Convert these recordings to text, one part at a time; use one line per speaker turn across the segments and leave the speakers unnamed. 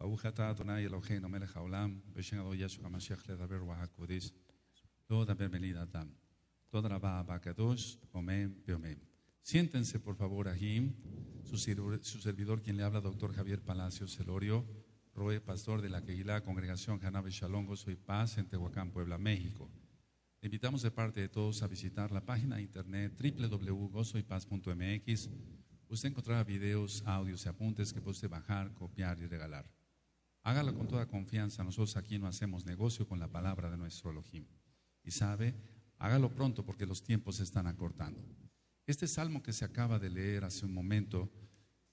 ברוך אתה toda Siéntense por favor Ajim. su, su servidor quien le habla, doctor Javier Palacios Celorio, Roe, pastor de la Queguilá, congregación Janabe Shalom, Gozo Paz en Tehuacán, Puebla, México. Le invitamos de parte de todos a visitar la página de internet www.gozoypaz.mx. Usted encontrará videos, audios y apuntes que puede bajar, copiar y regalar. Hágalo con toda confianza. Nosotros aquí no hacemos negocio con la palabra de nuestro Elohim. Y sabe, hágalo pronto porque los tiempos se están acortando. Este salmo que se acaba de leer hace un momento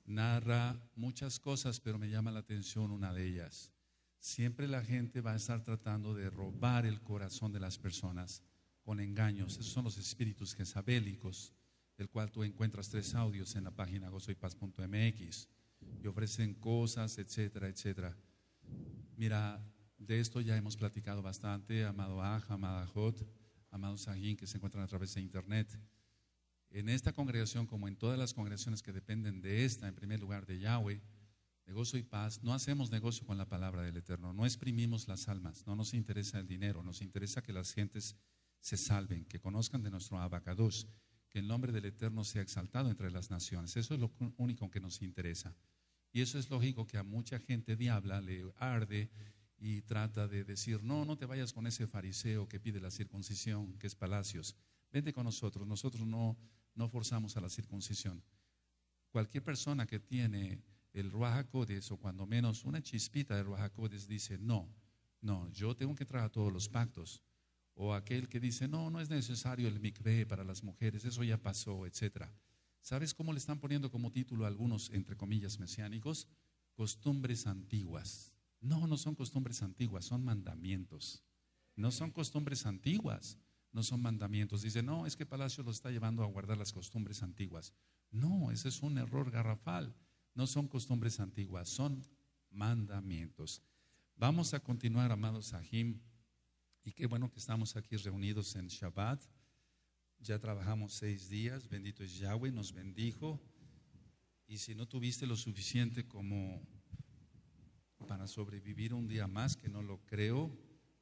narra muchas cosas, pero me llama la atención una de ellas. Siempre la gente va a estar tratando de robar el corazón de las personas con engaños. Esos son los espíritus jezabélicos, del cual tú encuentras tres audios en la página gozoypaz.mx y ofrecen cosas, etcétera, etcétera. Mira, de esto ya hemos platicado bastante, amado Aj, amada Jot, amado Sahin, que se encuentran a través de internet. En esta congregación, como en todas las congregaciones que dependen de esta, en primer lugar de Yahweh, negocio y paz, no hacemos negocio con la palabra del Eterno, no exprimimos las almas, no nos interesa el dinero, nos interesa que las gentes se salven, que conozcan de nuestro abacados, que el nombre del Eterno sea exaltado entre las naciones. Eso es lo único que nos interesa. Y eso es lógico que a mucha gente diabla le arde y trata de decir, no, no te vayas con ese fariseo que pide la circuncisión, que es Palacios. Vente con nosotros, nosotros no, no forzamos a la circuncisión. Cualquier persona que tiene el Ruajacodes o cuando menos una chispita de Ruajacodes dice, no, no, yo tengo que traer a todos los pactos. O aquel que dice, no, no es necesario el mikveh para las mujeres, eso ya pasó, etcétera. ¿Sabes cómo le están poniendo como título a algunos, entre comillas, mesiánicos? Costumbres antiguas. No, no son costumbres antiguas, son mandamientos. No son costumbres antiguas, no son mandamientos. Dice, no, es que Palacio lo está llevando a guardar las costumbres antiguas. No, ese es un error garrafal. No son costumbres antiguas, son mandamientos. Vamos a continuar, amados Sahim. Y qué bueno que estamos aquí reunidos en Shabbat. Ya trabajamos seis días, bendito es Yahweh, nos bendijo. Y si no tuviste lo suficiente como para sobrevivir un día más, que no lo creo,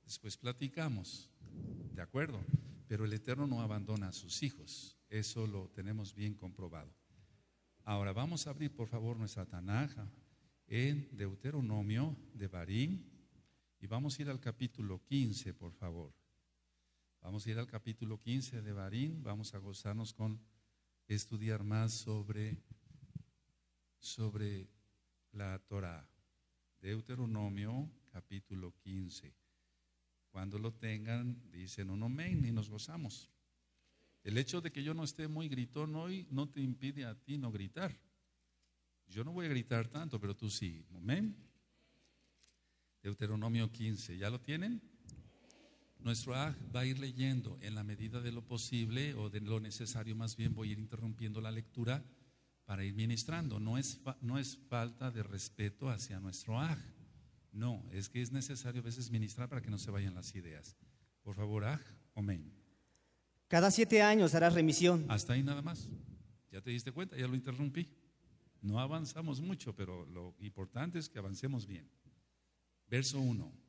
después platicamos, ¿de acuerdo? Pero el Eterno no abandona a sus hijos, eso lo tenemos bien comprobado. Ahora vamos a abrir por favor nuestra Tanaja en Deuteronomio de Barín y vamos a ir al capítulo 15, por favor. Vamos a ir al capítulo 15 de Barín, vamos a gozarnos con estudiar más sobre, sobre la Torah. Deuteronomio capítulo 15. Cuando lo tengan, dicen no, amén y nos gozamos. El hecho de que yo no esté muy gritón hoy no te impide a ti no gritar. Yo no voy a gritar tanto, pero tú sí. Amén. Deuteronomio 15, ¿ya lo tienen? Nuestro AG va a ir leyendo en la medida de lo posible o de lo necesario, más bien voy a ir interrumpiendo la lectura para ir ministrando. No es, no es falta de respeto hacia nuestro AG. No, es que es necesario a veces ministrar para que no se vayan las ideas. Por favor, AG,
amén. Cada siete años hará remisión. Hasta ahí nada
más. Ya te diste cuenta, ya lo interrumpí. No avanzamos mucho, pero lo importante es que avancemos bien. Verso 1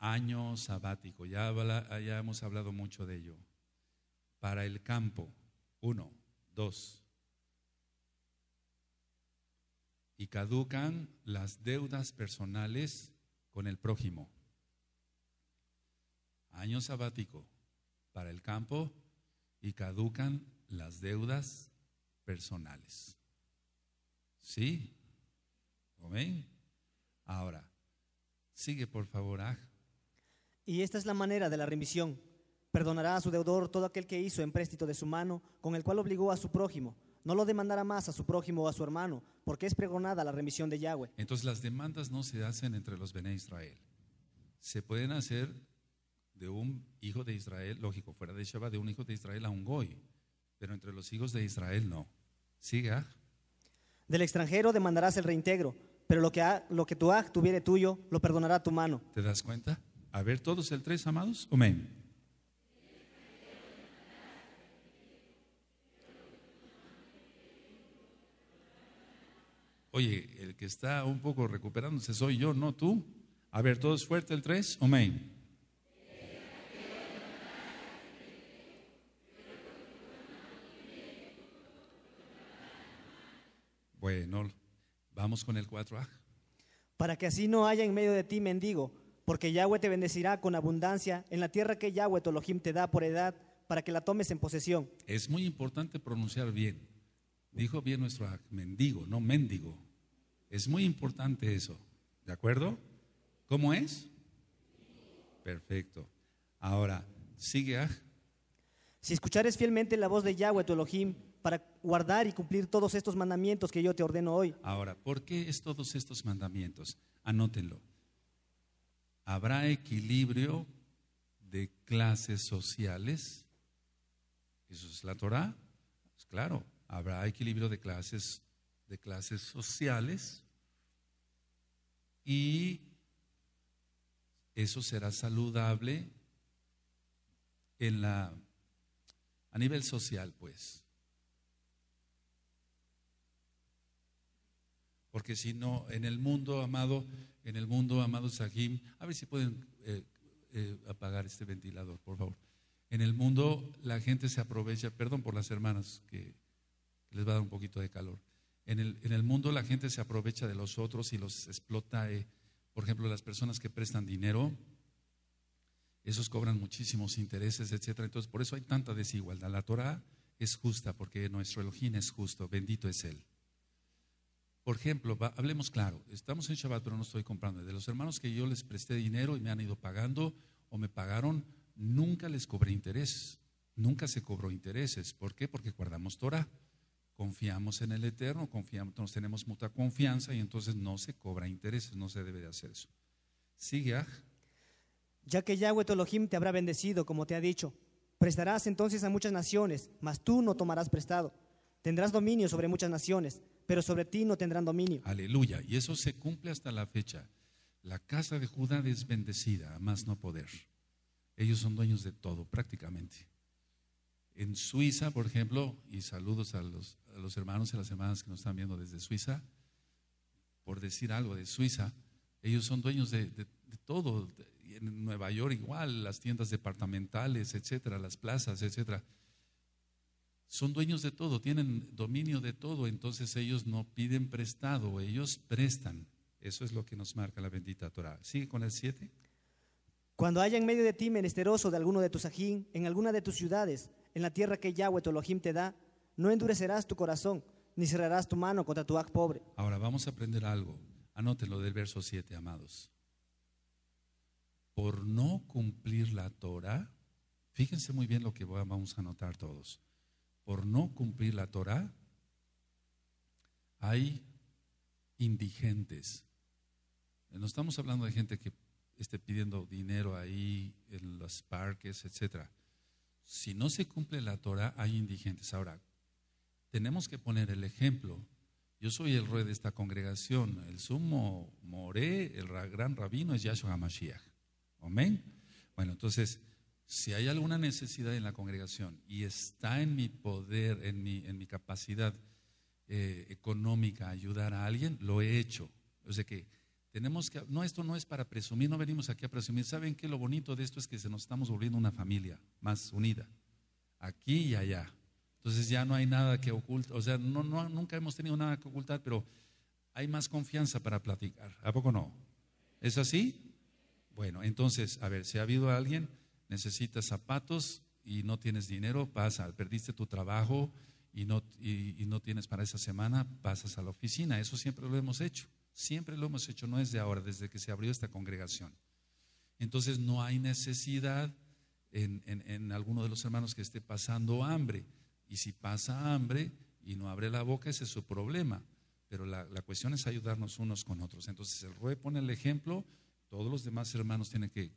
año sabático, ya, hemos hablado mucho de ello. Para el campo, uno, dos. Y caducan las deudas personales con el prójimo. Año sabático para el campo y caducan las deudas personales. ¿Sí? ¿Amén? Ahora, sigue por favor, Aj.
Y esta es la manera de la remisión. Perdonará a su deudor todo aquel que hizo en empréstito de su mano, con el cual obligó a su prójimo. No lo demandará más a su prójimo o a su hermano, porque es pregonada la remisión de Yahweh.
Entonces las demandas no se hacen entre los de Israel. Se pueden hacer de un hijo de Israel, lógico, fuera de Shabbat, de un hijo de Israel a un goy, pero entre los hijos de Israel no. Siga.
Del extranjero demandarás el reintegro, pero lo que, tu ag tuviere tuyo, lo perdonará tu mano.
¿Te das cuenta? A ver, todos el tres amados. Amén. Oye, el que está un poco recuperándose soy yo, no tú. A ver, todos fuerte el 3. Amén. Bueno, vamos con el 4A.
Para que así no haya en medio de ti mendigo porque Yahweh te bendecirá con abundancia en la tierra que Yahweh tu Elohim te da por edad para que la tomes en posesión.
Es muy importante pronunciar bien. Dijo bien nuestro mendigo, no mendigo. Es muy importante eso. ¿De acuerdo? ¿Cómo es? Perfecto. Ahora,
sigue. Si escuchares fielmente la voz de Yahweh tu Elohim para guardar y cumplir todos estos mandamientos que yo te ordeno hoy.
Ahora, ¿por qué es todos estos mandamientos? Anótenlo habrá equilibrio de clases sociales. Eso es la Torah. Pues claro, habrá equilibrio de clases, de clases sociales y eso será saludable en la a nivel social, pues. Porque si no, en el mundo, amado, en el mundo, amados Sahim, a ver si pueden eh, eh, apagar este ventilador, por favor. En el mundo la gente se aprovecha, perdón por las hermanas que les va a dar un poquito de calor. En el, en el mundo la gente se aprovecha de los otros y los explota. Eh, por ejemplo, las personas que prestan dinero, esos cobran muchísimos intereses, etcétera. Entonces, por eso hay tanta desigualdad. La Torah es justa porque nuestro Elohim es justo, bendito es Él. Por ejemplo, hablemos claro, estamos en Shabbat, pero no estoy comprando. De los hermanos que yo les presté dinero y me han ido pagando o me pagaron, nunca les cobré intereses, nunca se cobró intereses. ¿Por qué? Porque guardamos Torah, confiamos en el Eterno, confiamos, nos tenemos mucha confianza y entonces no se cobra intereses, no se debe de hacer eso. Sigue,
Ya que Yahweh Tolohim te habrá bendecido, como te ha dicho, prestarás entonces a muchas naciones, mas tú no tomarás prestado Tendrás dominio sobre muchas naciones, pero sobre ti no tendrán dominio. Aleluya.
Y eso se cumple hasta la fecha. La casa de Judá es bendecida, a más no poder. Ellos son dueños de todo, prácticamente. En Suiza, por ejemplo, y saludos a los, hermanos y las hermanas que nos están viendo desde Suiza, por decir algo de Suiza, ellos son dueños de, de todo. En Nueva York igual, las tiendas departamentales, etcétera, las plazas, etcétera son dueños de todo, tienen dominio de todo, entonces ellos no piden prestado, ellos prestan. Eso es lo que nos marca la bendita Torah. Sigue con el 7.
Cuando haya en medio de ti menesteroso de alguno de tus ajín, en alguna de tus ciudades, en la tierra que Yahweh tu Elohim te da, no endurecerás tu corazón, ni cerrarás tu mano contra tu ac pobre.
Ahora vamos a aprender algo. Anótenlo del verso 7, amados. Por no cumplir la Torah, fíjense muy bien lo que vamos a anotar todos por no cumplir la Torah, hay indigentes. No estamos hablando de gente que esté pidiendo dinero ahí en los parques, etc. Si no se cumple la Torah, hay indigentes. Ahora, tenemos que poner el ejemplo. Yo soy el rey de esta congregación. El sumo moré, el gran rabino es Yahshua Hamashiach. Amén. Bueno, entonces, si hay alguna necesidad en la congregación y está en mi poder, en mi, en mi capacidad eh, económica ayudar a alguien, lo he hecho. O sea que tenemos que, no, esto no es para presumir, no venimos aquí a presumir. ¿Saben qué? Lo bonito de esto es que se nos estamos volviendo una familia más unida, aquí y allá. Entonces ya no hay nada que ocultar, o sea, no, nunca hemos tenido nada que ocultar, pero hay más confianza para platicar. ¿A poco no? ¿Es así? Bueno, entonces, a ver, si ha habido alguien necesitas zapatos y no tienes dinero, pasa, perdiste tu trabajo y no, no tienes para esa semana, pasas a la oficina. Eso siempre lo hemos hecho, siempre lo hemos hecho, no es de ahora, desde que se abrió esta congregación. Entonces no hay necesidad en, en, alguno de los hermanos que esté pasando hambre. Y si pasa hambre y no abre la boca, ese es su problema. Pero la, cuestión es ayudarnos unos con otros. Entonces el rey pone el ejemplo, todos los demás hermanos tienen que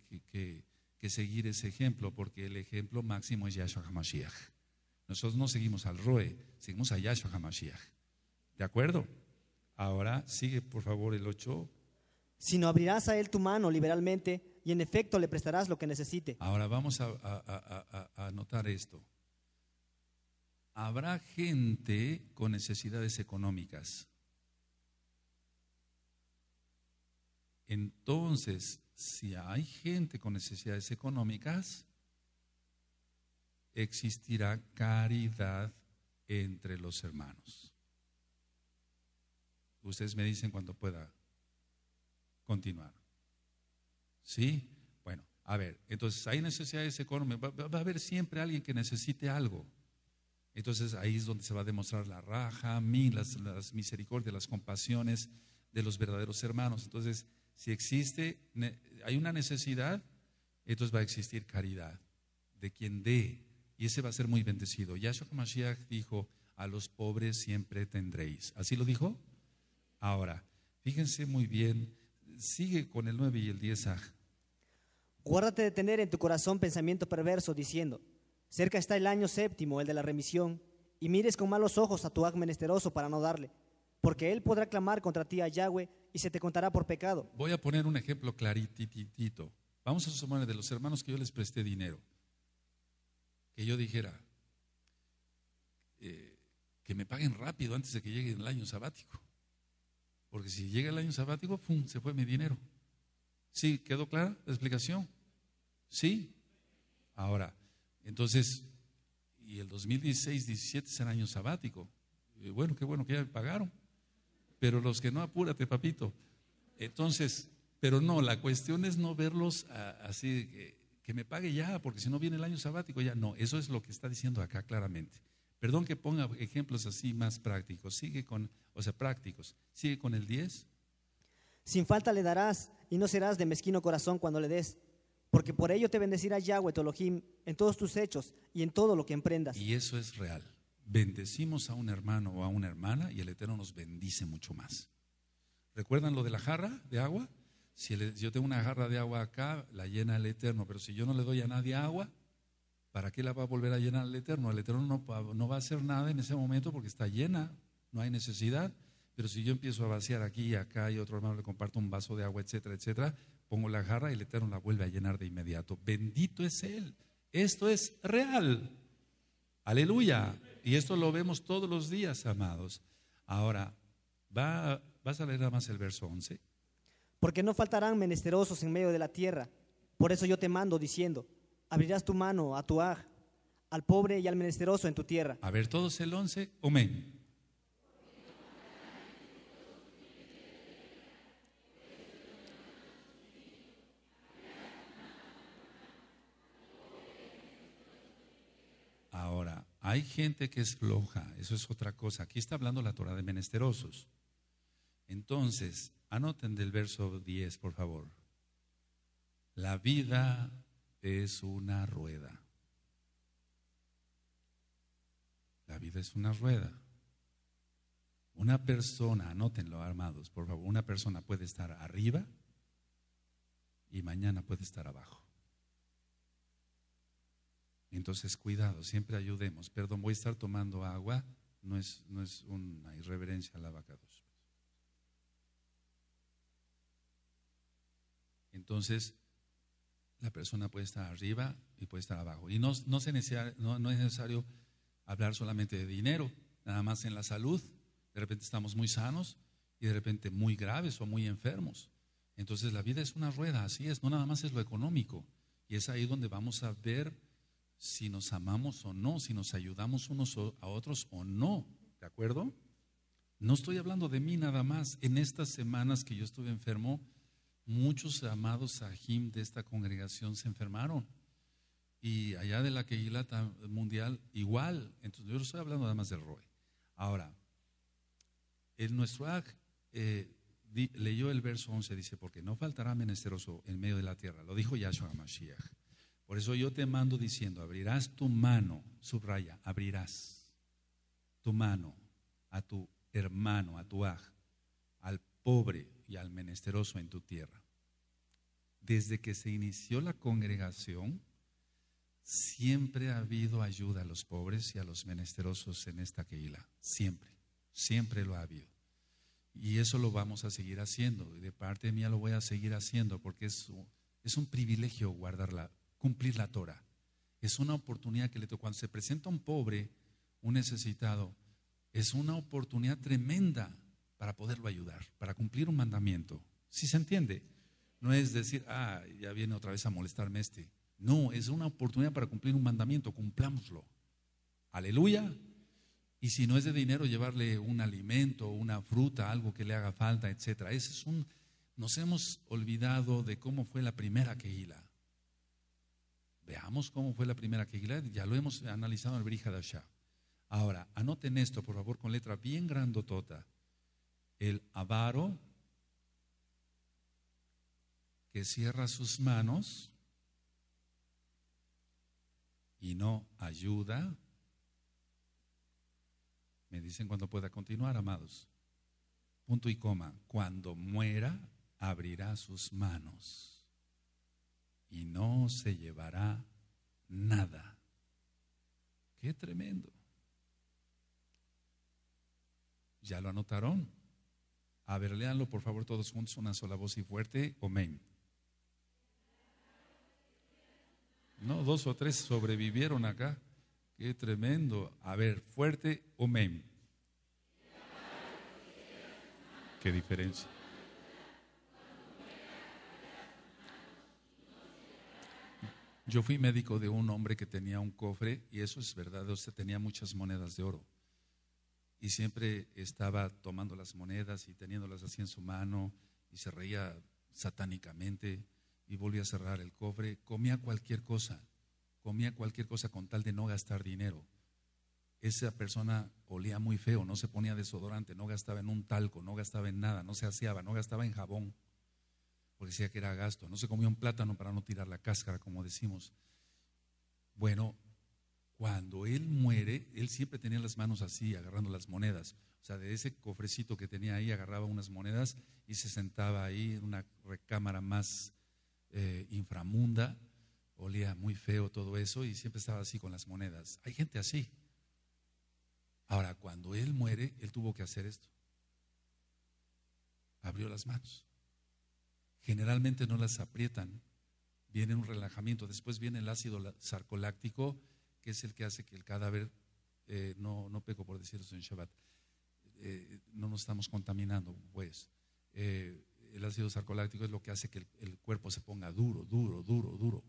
que seguir ese ejemplo, porque el ejemplo máximo es Yahshua HaMashiach. Nosotros no seguimos al Roe, seguimos a Yahshua HaMashiach. ¿De acuerdo? Ahora sigue, por favor, el 8.
Si no abrirás a él tu mano liberalmente y en efecto le prestarás lo que necesite.
Ahora vamos a, a, a anotar esto. Habrá gente con necesidades económicas. Entonces, si hay gente con necesidades económicas, existirá caridad entre los hermanos. Ustedes me dicen cuando pueda continuar. ¿Sí? Bueno, a ver, entonces hay necesidades económicas, va, a haber siempre alguien que necesite algo. Entonces ahí es donde se va a demostrar la raja, mí, las, las misericordias, las compasiones de los verdaderos hermanos. Entonces, si existe, hay una necesidad, entonces va a existir caridad de quien dé, y ese va a ser muy bendecido. Yahshua Mashiach dijo, a los pobres siempre tendréis. ¿Así lo dijo? Ahora, fíjense muy bien, sigue con el 9 y el 10. Aj.
Guárdate de tener en tu corazón pensamiento perverso, diciendo, cerca está el año séptimo, el de la remisión, y mires con malos ojos a tu ag menesteroso para no darle porque él podrá clamar contra ti a Yahweh y se te contará por pecado.
Voy a poner un ejemplo clarititito. Vamos a suponer de los hermanos que yo les presté dinero, que yo dijera eh, que me paguen rápido antes de que llegue el año sabático, porque si llega el año sabático, ¡pum!, se fue mi dinero. ¿Sí? ¿Quedó clara la explicación? ¿Sí? Ahora, entonces, y el 2016, 17 el año sabático. Eh, bueno, qué bueno que ya me pagaron pero los que no, apúrate, papito. Entonces, pero no, la cuestión es no verlos ah, así, que, me pague ya, porque si no viene el año sabático ya. No, eso es lo que está diciendo acá claramente. Perdón que ponga ejemplos así más prácticos. Sigue con, o sea, prácticos. Sigue con el 10.
Sin falta le darás y no serás de mezquino corazón cuando le des, porque por ello te bendecirá Yahweh, tu en todos tus hechos y en todo lo que emprendas.
Y eso es real bendecimos a un hermano o a una hermana y el Eterno nos bendice mucho más. ¿Recuerdan lo de la jarra de agua? Si yo tengo una jarra de agua acá, la llena el Eterno, pero si yo no le doy a nadie agua, ¿para qué la va a volver a llenar el Eterno? El Eterno no, va a hacer nada en ese momento porque está llena, no hay necesidad. Pero si yo empiezo a vaciar aquí y acá y otro hermano le comparto un vaso de agua, etcétera, etcétera, pongo la jarra y el Eterno la vuelve a llenar de inmediato. Bendito es Él. Esto es real. Aleluya. Y esto lo vemos todos los días, amados. Ahora, vas a leer nada más el verso 11.
Porque no faltarán menesterosos en medio de la tierra. Por eso yo te mando diciendo, abrirás tu mano a tu aj, al pobre y al menesteroso en tu tierra.
A ver, todos el 11, amén. Hay gente que es floja, eso es otra cosa. Aquí está hablando la Torah de menesterosos. Entonces, anoten del verso 10, por favor. La vida es una rueda. La vida es una rueda. Una persona, anótenlo armados, por favor, una persona puede estar arriba y mañana puede estar abajo. Entonces, cuidado, siempre ayudemos. Perdón, voy a estar tomando agua, no es, no es una irreverencia a la vaca dos. Entonces, la persona puede estar arriba y puede estar abajo. Y no, no, se no, no es necesario hablar solamente de dinero, nada más en la salud. De repente estamos muy sanos y de repente muy graves o muy enfermos. Entonces la vida es una rueda, así es, no nada más es lo económico. Y es ahí donde vamos a ver si nos amamos o no, si nos ayudamos unos a otros o no, ¿de acuerdo? No estoy hablando de mí nada más. En estas semanas que yo estuve enfermo, muchos amados sahim de esta congregación se enfermaron. Y allá de la Keilata mundial, igual. Entonces, yo no estoy hablando nada más del Roy. Ahora, el nuestro aj, eh, leyó el verso 11, dice, porque no faltará menesteroso en medio de la tierra. Lo dijo Yahshua Mashiach. Por eso yo te mando diciendo, abrirás tu mano, subraya, abrirás tu mano a tu hermano, a tu aj, al pobre y al menesteroso en tu tierra. Desde que se inició la congregación, siempre ha habido ayuda a los pobres y a los menesterosos en esta queila, siempre, siempre lo ha habido. Y eso lo vamos a seguir haciendo, y de parte mía lo voy a seguir haciendo, porque es, es un privilegio guardarla cumplir la Torah. Es una oportunidad que le toca. Cuando se presenta un pobre, un necesitado, es una oportunidad tremenda para poderlo ayudar, para cumplir un mandamiento. Si se entiende, no es decir, ah, ya viene otra vez a molestarme este. No, es una oportunidad para cumplir un mandamiento, cumplámoslo. Aleluya. Y si no es de dinero, llevarle un alimento, una fruta, algo que le haga falta, etc. Ese es un, nos hemos olvidado de cómo fue la primera hila. Veamos cómo fue la primera Keilah, ya lo hemos analizado en el Asha. Ahora, anoten esto, por favor, con letra bien grandotota. El avaro que cierra sus manos y no ayuda. Me dicen cuando pueda continuar, amados. Punto y coma. Cuando muera, abrirá sus manos y no se llevará nada. Qué tremendo. ¿Ya lo anotaron? A ver, léanlo por favor todos juntos, una sola voz y fuerte. Amén. No, dos o tres sobrevivieron acá. Qué tremendo. A ver, fuerte, amén. Qué diferencia. Yo fui médico de un hombre que tenía un cofre, y eso es verdad, usted tenía muchas monedas de oro. Y siempre estaba tomando las monedas y teniéndolas así en su mano, y se reía satánicamente, y volvía a cerrar el cofre. Comía cualquier cosa, comía cualquier cosa con tal de no gastar dinero. Esa persona olía muy feo, no se ponía desodorante, no gastaba en un talco, no gastaba en nada, no se aseaba, no gastaba en jabón porque decía que era gasto. No se comía un plátano para no tirar la cáscara, como decimos. Bueno, cuando él muere, él siempre tenía las manos así, agarrando las monedas. O sea, de ese cofrecito que tenía ahí, agarraba unas monedas y se sentaba ahí en una recámara más eh, inframunda. Olía muy feo todo eso y siempre estaba así con las monedas. Hay gente así. Ahora, cuando él muere, él tuvo que hacer esto. Abrió las manos generalmente no las aprietan. Viene un relajamiento. Después viene el ácido sarcoláctico, que es el que hace que el cadáver, eh, no, no peco por decir eso en Shabbat, eh, no nos estamos contaminando, pues. Eh, el ácido sarcoláctico es lo que hace que el, cuerpo se ponga duro, duro, duro, duro.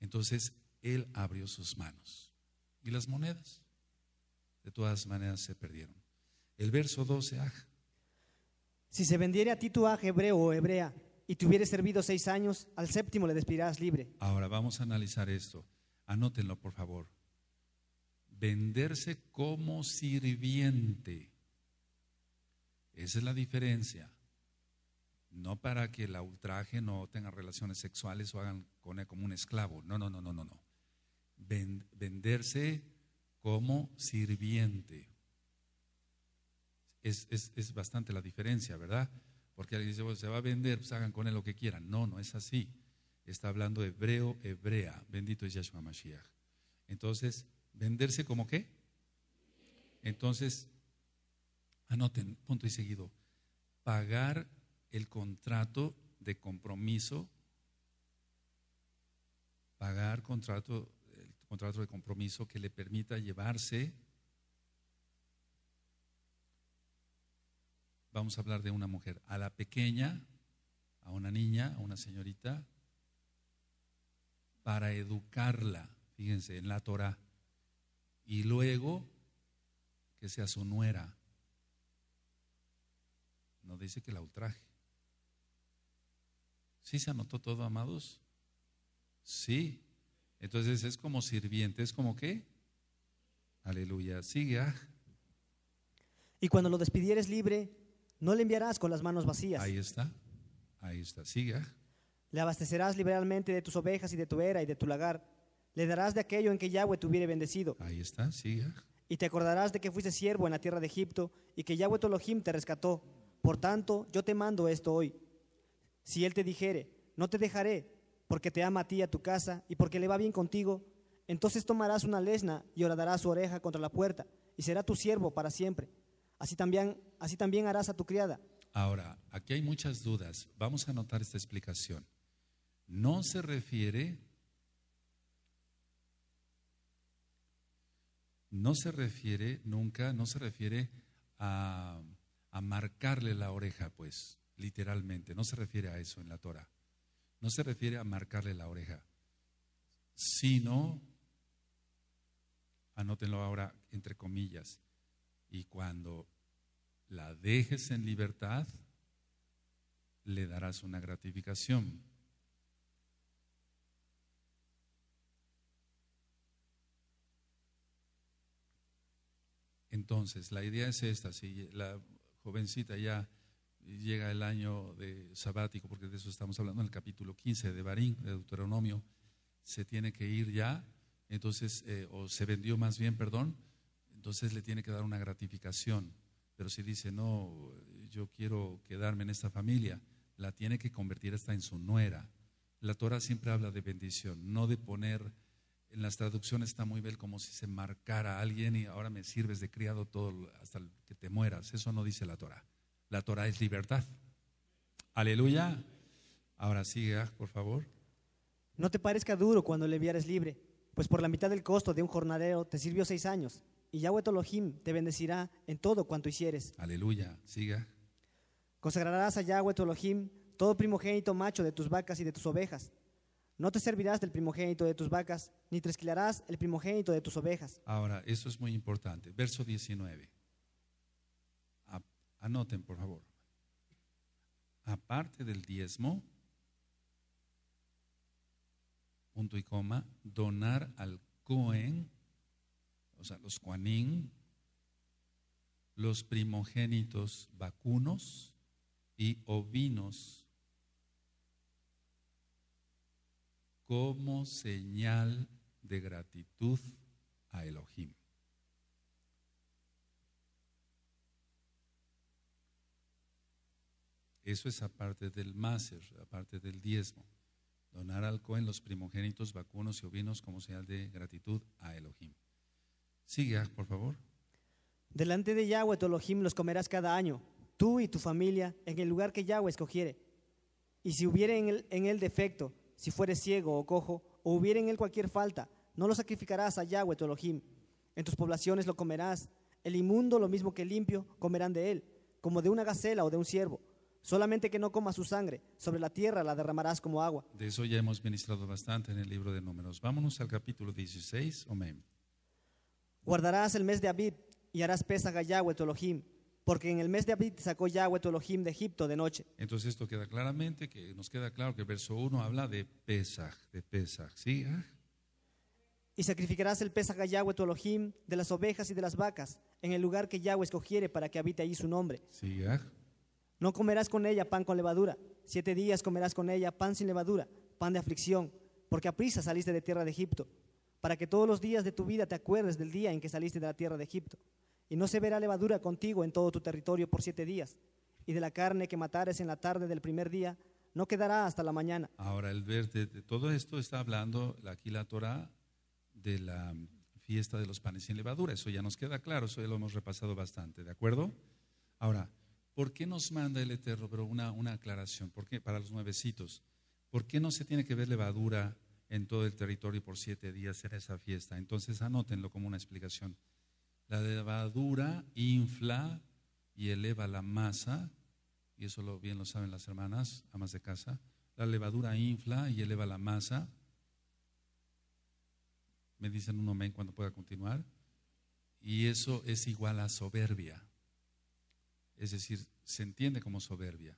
Entonces, él abrió sus manos. ¿Y las monedas? De todas maneras se perdieron. El
verso 12, ah. Si se vendiera a ti tu hebreo o hebrea, y te hubieras servido seis años, al séptimo le despedirás libre.
Ahora vamos a analizar esto. Anótenlo, por favor. Venderse como sirviente. Esa es la diferencia. No para que la ultraje no tengan relaciones sexuales o hagan con él como un esclavo. No, no, no, no, no, no. venderse como sirviente. Es, es, es bastante la diferencia, ¿verdad? Porque alguien dice, bueno, se va a vender, pues hagan con él lo que quieran. No, no es así. Está hablando hebreo, hebrea. Bendito es Yahshua Mashiach. Entonces, venderse como qué? Entonces, anoten, punto y seguido. Pagar el contrato de compromiso. Pagar contrato, el contrato de compromiso que le permita llevarse vamos a hablar de una mujer, a la pequeña, a una niña, a una señorita, para educarla, fíjense, en la Torah, y luego que sea su nuera. No dice que la ultraje. ¿Sí se anotó todo, amados? Sí. Entonces es como sirviente, es como qué? Aleluya. Sigue. Ah.
Y cuando lo despidieres libre, no le enviarás con las manos vacías. Ahí está.
Ahí está. Siga.
Le abastecerás liberalmente de tus ovejas y de tu era y de tu lagar. Le darás de aquello en que Yahweh te hubiere bendecido. Ahí está. Siga. Y te acordarás de que fuiste siervo en la tierra de Egipto y que Yahweh Tolohim te rescató. Por tanto, yo te mando esto hoy. Si él te dijere, no te dejaré, porque te ama a ti y a tu casa, y porque le va bien contigo, entonces tomarás una lesna y oradarás su oreja contra la puerta, y será tu siervo para siempre. Así también, así también harás a tu criada.
Ahora, aquí hay muchas dudas. Vamos a anotar esta explicación. No se refiere, no se refiere nunca, no se refiere a, a marcarle la oreja, pues, literalmente. No se refiere a eso en la Torah. No se refiere a marcarle la oreja, sino, anótenlo ahora entre comillas, y cuando la dejes en libertad, le darás una gratificación. Entonces, la idea es esta, si la jovencita ya llega el año de sabático, porque de eso estamos hablando en el capítulo 15 de Barín, de Deuteronomio, se tiene que ir ya, entonces, eh, o se vendió más bien, perdón, entonces le tiene que dar una gratificación. Pero si dice, no, yo quiero quedarme en esta familia, la tiene que convertir hasta en su nuera. La Torah siempre habla de bendición, no de poner, en las traducciones está muy bien como si se marcara a alguien y ahora me sirves de criado todo hasta que te mueras. Eso no dice la Torah. La Torah es libertad. Aleluya. Ahora sigue, ah, por favor.
No te parezca duro cuando le vieres libre, pues por la mitad del costo de un jornalero te sirvió seis años y Yahweh Tolojim te bendecirá en todo cuanto hicieres.
Aleluya, siga.
Consagrarás a Yahweh Tolojim, todo primogénito macho de tus vacas y de tus ovejas. No te servirás del primogénito de tus vacas, ni tresquilarás el primogénito de tus ovejas.
Ahora, eso es muy importante. Verso 19. Anoten, por favor. Aparte del diezmo, punto y coma, donar al Cohen o sea, los cuanín, los primogénitos vacunos y ovinos, como señal de gratitud a Elohim. Eso es aparte del máser, aparte del diezmo. Donar al Cohen los primogénitos vacunos y ovinos como señal de gratitud a Elohim. Sigue, por favor.
Delante de Yahweh tu Elohim los comerás cada año, tú y tu familia, en el lugar que Yahweh escogiere. Y si hubiere en él, defecto, si fuere ciego o cojo, o hubiere en él cualquier falta, no lo sacrificarás a Yahweh tu Elohim. En tus poblaciones lo comerás. El inmundo, lo mismo que el limpio, comerán de él, como de una gacela o de un ciervo. Solamente que no coma su sangre, sobre la tierra la derramarás como agua.
De eso ya hemos ministrado bastante en el libro de Números. Vámonos al capítulo 16. Amén.
Guardarás el mes de Abib y harás pesa a Yahweh tu Elohim, porque en el mes de Abib sacó Yahweh tu Elohim de Egipto de noche.
Entonces esto queda claramente, que nos queda claro que el verso 1 habla de pesaj, de pesaj, ¿sí? Ah.
Y sacrificarás el pesaj a Yahweh tu Elohim de las ovejas y de las vacas, en el lugar que Yahweh escogiere para que habite allí su nombre. Sí, ah. No comerás con ella pan con levadura, siete días comerás con ella pan sin levadura, pan de aflicción, porque a prisa saliste de tierra de Egipto para que todos los días de tu vida te acuerdes del día en que saliste de la tierra de Egipto. Y no se verá levadura contigo en todo tu territorio por siete días. Y de la carne que matares en la tarde del primer día, no quedará hasta la mañana.
Ahora, el verde, de, todo esto está hablando aquí la Torah de la fiesta de los panes sin levadura. Eso ya nos queda claro, eso ya lo hemos repasado bastante, ¿de acuerdo? Ahora, ¿por qué nos manda el Eterno? Pero una, una aclaración, ¿por qué? Para los nuevecitos, ¿por qué no se tiene que ver levadura en todo el territorio por siete días era esa fiesta. Entonces anótenlo como una explicación. La levadura infla y eleva la masa, y eso lo, bien lo saben las hermanas, amas de casa. La levadura infla y eleva la masa. Me dicen un amén cuando pueda continuar. Y eso es igual a soberbia. Es decir, se entiende como soberbia.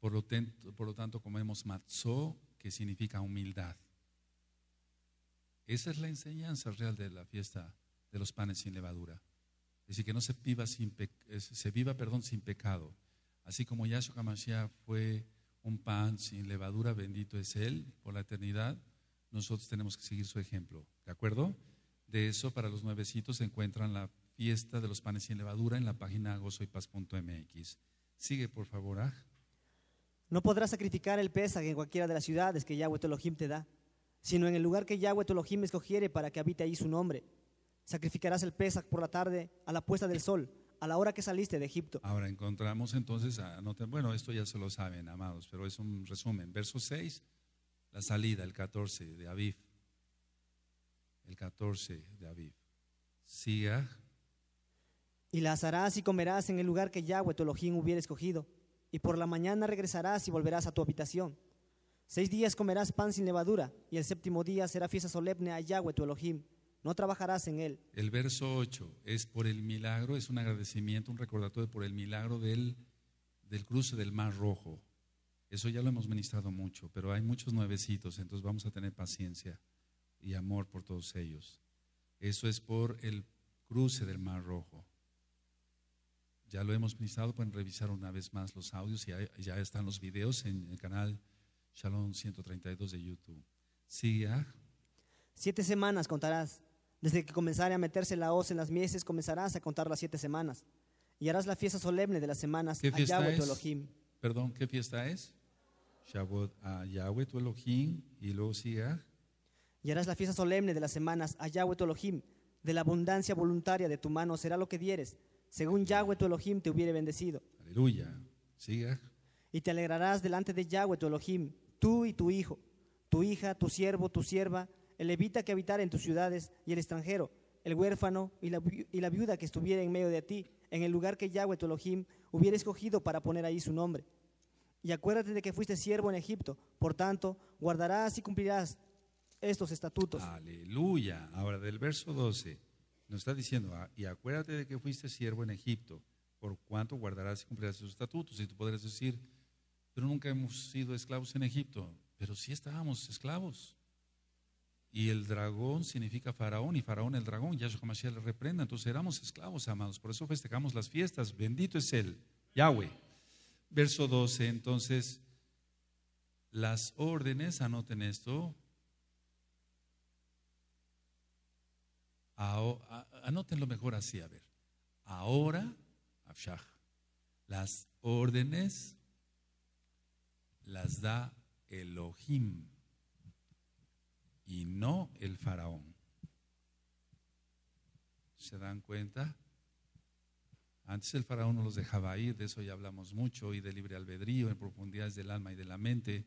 Por lo, tanto, por lo tanto comemos matzó que significa humildad. Esa es la enseñanza real de la fiesta de los panes sin levadura. Es decir, que no se viva, sin se viva perdón, sin pecado. Así como Yahshua Hamashiach fue un pan sin levadura, bendito es Él por la eternidad, nosotros tenemos que seguir su ejemplo. ¿De acuerdo? De eso, para los nuevecitos se encuentran la fiesta de los panes sin levadura en la página gozoypaz.mx. Sigue, por favor, Aj.
No podrás sacrificar el Pesaj en cualquiera de las ciudades que Yahweh Tolohim te da, sino en el lugar que Yahweh Tolohim escogiere para que habite ahí su nombre. Sacrificarás el Pesaj por la tarde a la puesta del sol, a la hora que saliste de Egipto.
Ahora encontramos entonces, bueno, esto ya se lo saben, amados, pero es un resumen. Verso 6, la salida, el 14 de Aviv. El 14 de Aviv. Siga.
Y la asarás y comerás en el lugar que Yahweh Tolohim hubiera escogido y por la mañana regresarás y volverás a tu habitación. Seis días comerás pan sin levadura, y el séptimo día será fiesta solemne a Yahweh tu Elohim. No trabajarás en él.
El verso 8 es por el milagro, es un agradecimiento, un recordatorio por el milagro del, del cruce del Mar Rojo. Eso ya lo hemos ministrado mucho, pero hay muchos nuevecitos, entonces vamos a tener paciencia y amor por todos ellos. Eso es por el cruce del Mar Rojo ya lo hemos ministrado, pueden revisar una vez más los audios, y ya, están los videos en el canal Shalom 132 de YouTube. Sigue. ¿ah?
Siete semanas contarás. Desde que comenzare a meterse la hoz en las mieses, comenzarás a contar las siete semanas. Y harás la fiesta solemne de las semanas ¿Qué fiesta a
Perdón, ¿qué fiesta es? Shabbat a Yahweh tu Elohim. Y luego siga. ¿ah?
Y harás la fiesta solemne de las semanas a Yahweh tu Elohim. De la abundancia voluntaria de tu mano será lo que dieres según Yahweh tu Elohim te hubiere bendecido.
Aleluya. Siga.
Y te alegrarás delante de Yahweh tu Elohim, tú y tu hijo, tu hija, tu siervo, tu sierva, el levita que habitar en tus ciudades y el extranjero, el huérfano y la, y la viuda que estuviera en medio de ti, en el lugar que Yahweh tu Elohim hubiera escogido para poner ahí su nombre. Y acuérdate de que fuiste siervo en Egipto, por tanto, guardarás y cumplirás estos estatutos.
Aleluya. Ahora del verso 12 nos está diciendo, ah, y acuérdate de que fuiste siervo en Egipto, por cuánto guardarás y cumplirás sus estatutos. Y tú podrás decir, pero nunca hemos sido esclavos en Egipto, pero sí estábamos esclavos. Y el dragón significa faraón y faraón el dragón, Yahshua Mashiach le reprenda. Entonces éramos esclavos, amados, por eso festejamos las fiestas. Bendito es él, Yahweh. Verso 12, entonces, las órdenes, anoten esto, a, anótenlo mejor así, a ver. Ahora, abshach las órdenes las da Elohim y no el faraón. ¿Se dan cuenta? Antes el faraón no los dejaba ir, de eso ya hablamos mucho, y de libre albedrío en profundidades del alma y de la mente.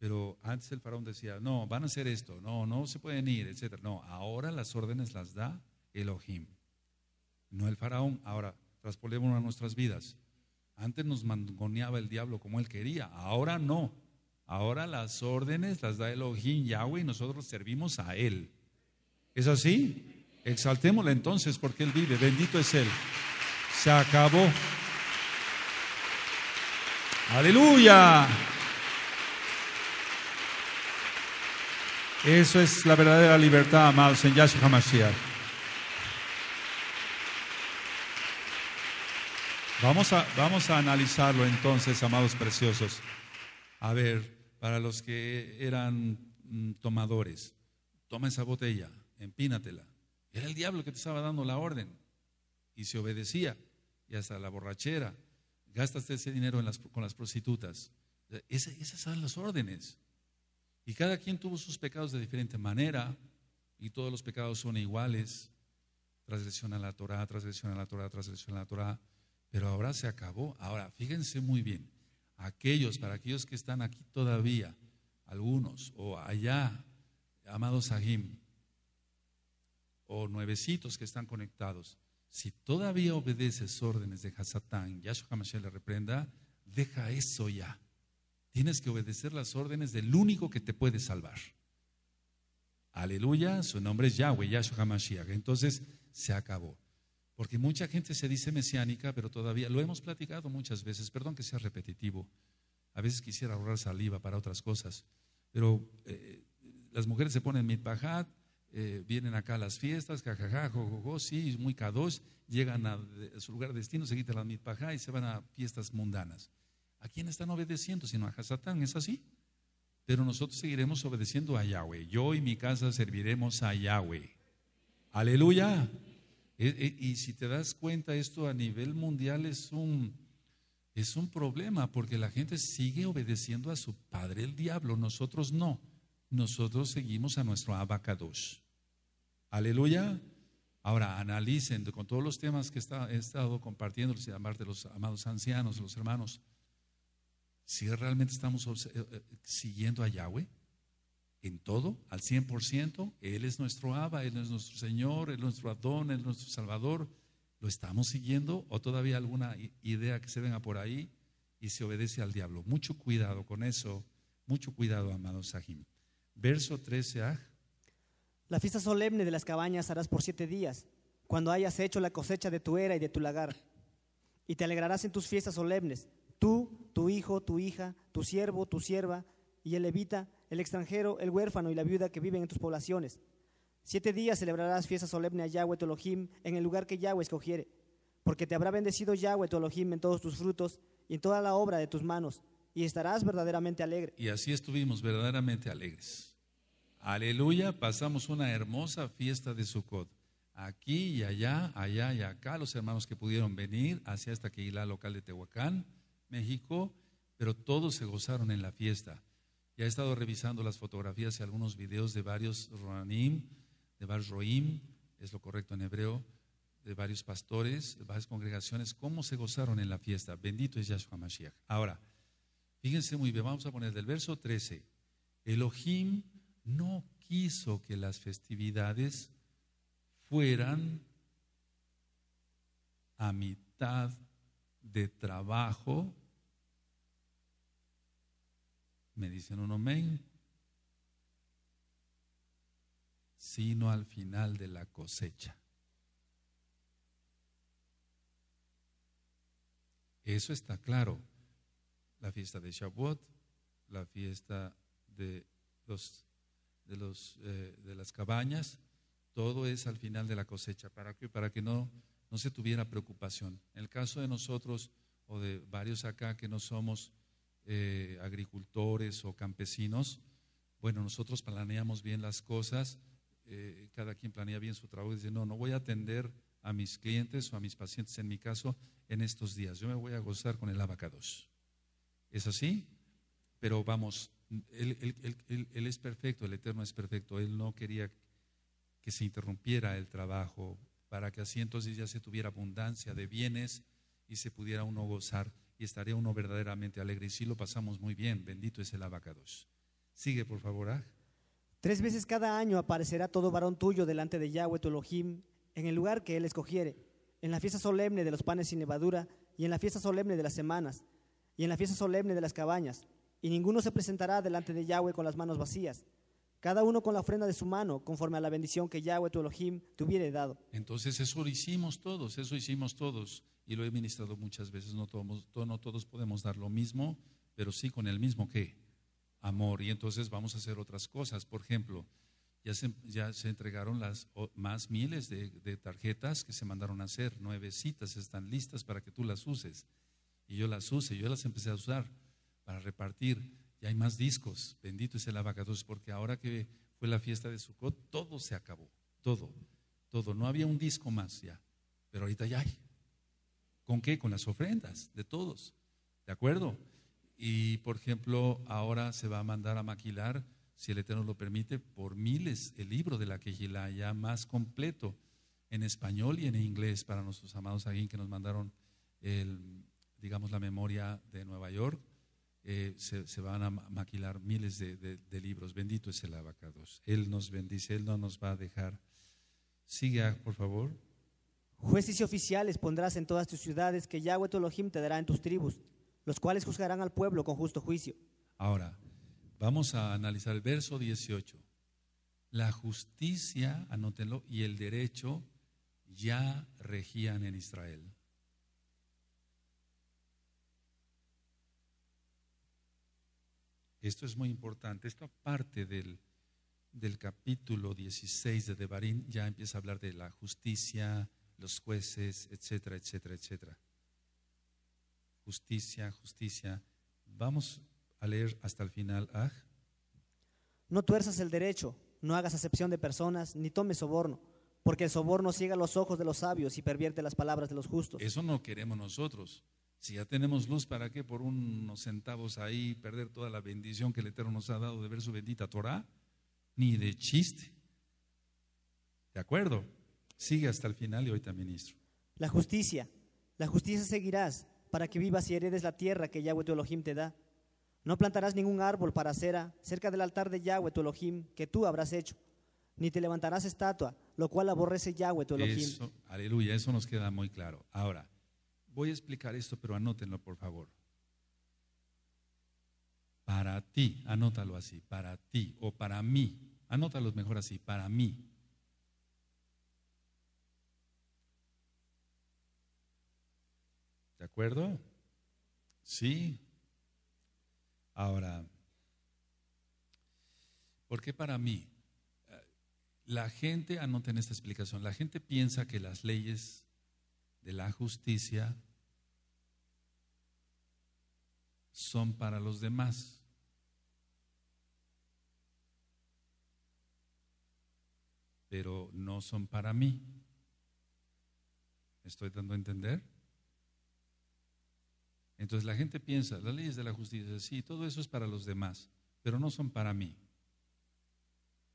Pero antes el faraón decía, no, van a hacer esto, no, no se pueden ir, etc. No, ahora las órdenes las da Elohim, no el faraón. Ahora, traspolémonos a nuestras vidas. Antes nos mangoneaba el diablo como él quería, ahora no. Ahora las órdenes las da Elohim, Yahweh, y nosotros servimos a él. ¿Es así? Exaltémosle entonces porque él vive, bendito es él. Se acabó. Aleluya. Eso es la verdadera libertad, amados, en Yahshua Vamos a, vamos a analizarlo entonces, amados preciosos. A ver, para los que eran mm, tomadores, toma esa botella, empínatela. Era el diablo que te estaba dando la orden y se obedecía y hasta la borrachera. Gastaste ese dinero con las prostitutas. E, esas eran las órdenes. Y cada quien tuvo sus pecados de diferente manera y todos los pecados son iguales. Transgresión a la Torah, transgresión a la Torah, transgresión a la Torah. Pero ahora se acabó. Ahora, fíjense muy bien. Aquellos, para aquellos que están aquí todavía, algunos, o allá, amados Ahim, o nuevecitos que están conectados, si todavía obedeces órdenes de Hasatán, Yahshua Hamashiach le reprenda, deja eso ya. Tienes que obedecer las órdenes del único que te puede salvar. Aleluya, su nombre es Yahweh, Yahshua Mashiach Entonces se acabó. Porque mucha gente se dice mesiánica, pero todavía lo hemos platicado muchas veces. Perdón que sea repetitivo. A veces quisiera ahorrar saliva para otras cosas. Pero eh, las mujeres se ponen mitbajat, eh, vienen acá a las fiestas, jajaja, jojojo, sí, muy kadosh llegan a, su lugar de destino, se quitan las mitbajá y se van a fiestas mundanas. ¿A quién están obedeciendo? Sino a Hasatán, ¿es así? Pero nosotros seguiremos obedeciendo a Yahweh. Yo y mi casa serviremos a Yahweh. Aleluya. E, e, y, si te das cuenta, esto a nivel mundial es un, es un problema porque la gente sigue obedeciendo a su padre el diablo. Nosotros no. Nosotros seguimos a nuestro abacados. Aleluya. Ahora analicen con todos los temas que he estado compartiendo, los amados ancianos, los hermanos si realmente estamos eh, eh, siguiendo a Yahweh en todo, al 100%, Él es nuestro Abba, Él es nuestro Señor, Él es nuestro Adón, Él es nuestro Salvador, ¿lo estamos siguiendo o todavía alguna idea que se venga por ahí y se obedece al diablo? Mucho cuidado con eso, mucho cuidado, amado Sahim. Verso 13, ah.
La fiesta solemne de las cabañas harás por siete días, cuando hayas hecho la cosecha de tu era y de tu lagar, y te alegrarás en tus fiestas solemnes tú, tu hijo, tu hija, tu siervo, tu sierva, y el levita, el extranjero, el huérfano y la viuda que viven en tus poblaciones. Siete días celebrarás fiesta solemne a Yahweh tu Elohim en el lugar que Yahweh escogiere, porque te habrá bendecido Yahweh tu Elohim en todos tus frutos y en toda la obra de tus manos, y estarás verdaderamente alegre.
Y así estuvimos verdaderamente alegres. Aleluya, pasamos una hermosa fiesta de Sukkot. Aquí y allá, allá y acá, los hermanos que pudieron venir hacia esta quilla local de Tehuacán. México, pero todos se gozaron en la fiesta. Ya he estado revisando las fotografías y algunos videos de varios Roanim, de varios Roim, es lo correcto en hebreo, de varios pastores, de varias congregaciones, cómo se gozaron en la fiesta. Bendito es Yahshua Mashiach. Ahora, fíjense muy bien, vamos a poner del verso 13. Elohim no quiso que las festividades fueran a mitad de trabajo, me dicen un amén, sino al final de la cosecha. Eso está claro. La fiesta de Shavuot, la fiesta de los de, los, eh, de las cabañas, todo es al final de la cosecha. ¿Para que Para que no no se tuviera preocupación. En el caso de nosotros o de varios acá que no somos eh, agricultores o campesinos, bueno, nosotros planeamos bien las cosas, eh, cada quien planea bien su trabajo y dice, no, no voy a atender a mis clientes o a mis pacientes, en mi caso, en estos días. Yo me voy a gozar con el abacados. ¿Es así? Pero vamos, él, es perfecto, el Eterno es perfecto. Él no quería que se interrumpiera el trabajo para que así entonces ya se tuviera abundancia de bienes y se pudiera uno gozar y estaría uno verdaderamente alegre. Y si lo pasamos muy bien, bendito es el abacados. Sigue, por favor. ¿ah?
Tres veces cada año aparecerá todo varón tuyo delante de Yahweh tu Elohim, en el lugar que él escogiere, en la fiesta solemne de los panes sin levadura, y en la fiesta solemne de las semanas, y en la fiesta solemne de las cabañas, y ninguno se presentará delante de Yahweh con las manos vacías cada uno con la ofrenda de su mano, conforme a la bendición que Yahweh tu Elohim te hubiera dado.
Entonces eso lo hicimos todos, eso hicimos todos, y lo he ministrado muchas veces, no todos, no todos podemos dar lo mismo, pero sí con el mismo qué, amor, y entonces vamos a hacer otras cosas, por ejemplo, ya se, entregaron las más miles de, de tarjetas que se mandaron a hacer, nueve citas están listas para que tú las uses, y yo las use, yo las empecé a usar para repartir y hay más discos. Bendito es el abacados, porque ahora que fue la fiesta de Sucot, todo se acabó. Todo, todo. No había un disco más ya. Pero ahorita ya hay. ¿Con qué? Con las ofrendas de todos. ¿De acuerdo? Y por ejemplo, ahora se va a mandar a maquilar, si el Eterno lo permite, por miles el libro de la Quejilá, ya más completo en español y en inglés para nuestros amados alguien que nos mandaron el, digamos, la memoria de Nueva York eh, se, van a maquilar miles de, libros. Bendito es el abacados. Él nos bendice, Él no nos va a dejar. sigue ah, por favor.
Jueces y oficiales pondrás en todas tus ciudades que Yahweh tu Elohim te dará en tus tribus, los cuales juzgarán al pueblo con justo juicio.
Ahora, vamos a analizar el verso 18. La justicia, anótelo y el derecho ya regían en Israel. Esto es muy importante. esto aparte del, capítulo 16 de Devarim ya empieza a hablar de la justicia, los jueces, etcétera, etcétera, etcétera. Justicia, justicia. Vamos a leer hasta el final.
No tuerzas el derecho, no hagas acepción de personas, ni tomes soborno, porque el soborno ciega los ojos de los sabios y pervierte las palabras de los justos.
Eso no queremos nosotros. Si ya tenemos luz, ¿para qué por unos centavos ahí perder toda la bendición que el Eterno nos ha dado de ver su bendita Torah? Ni de chiste. ¿De acuerdo? Sigue hasta el final y hoy ministro.
La justicia. La justicia seguirás para que vivas y heredes la tierra que Yahweh tu Elohim te da. No plantarás ningún árbol para cera cerca del altar de Yahweh tu Elohim que tú habrás hecho, ni te levantarás estatua, lo cual aborrece Yahweh tu Elohim.
aleluya, eso nos queda muy claro. Ahora, Voy a explicar esto, pero anótenlo por favor. Para ti, anótalo así, para ti o para mí. Anótalo mejor así, para mí. ¿De acuerdo? Sí. Ahora, ¿por qué para mí? Eh, la gente, anoten esta explicación, la gente piensa que las leyes de la justicia son para los demás. pero no son para mí. ¿Estoy dando a entender? Entonces la gente piensa, las leyes de la justicia, sí, todo eso es para los demás, pero no son para mí.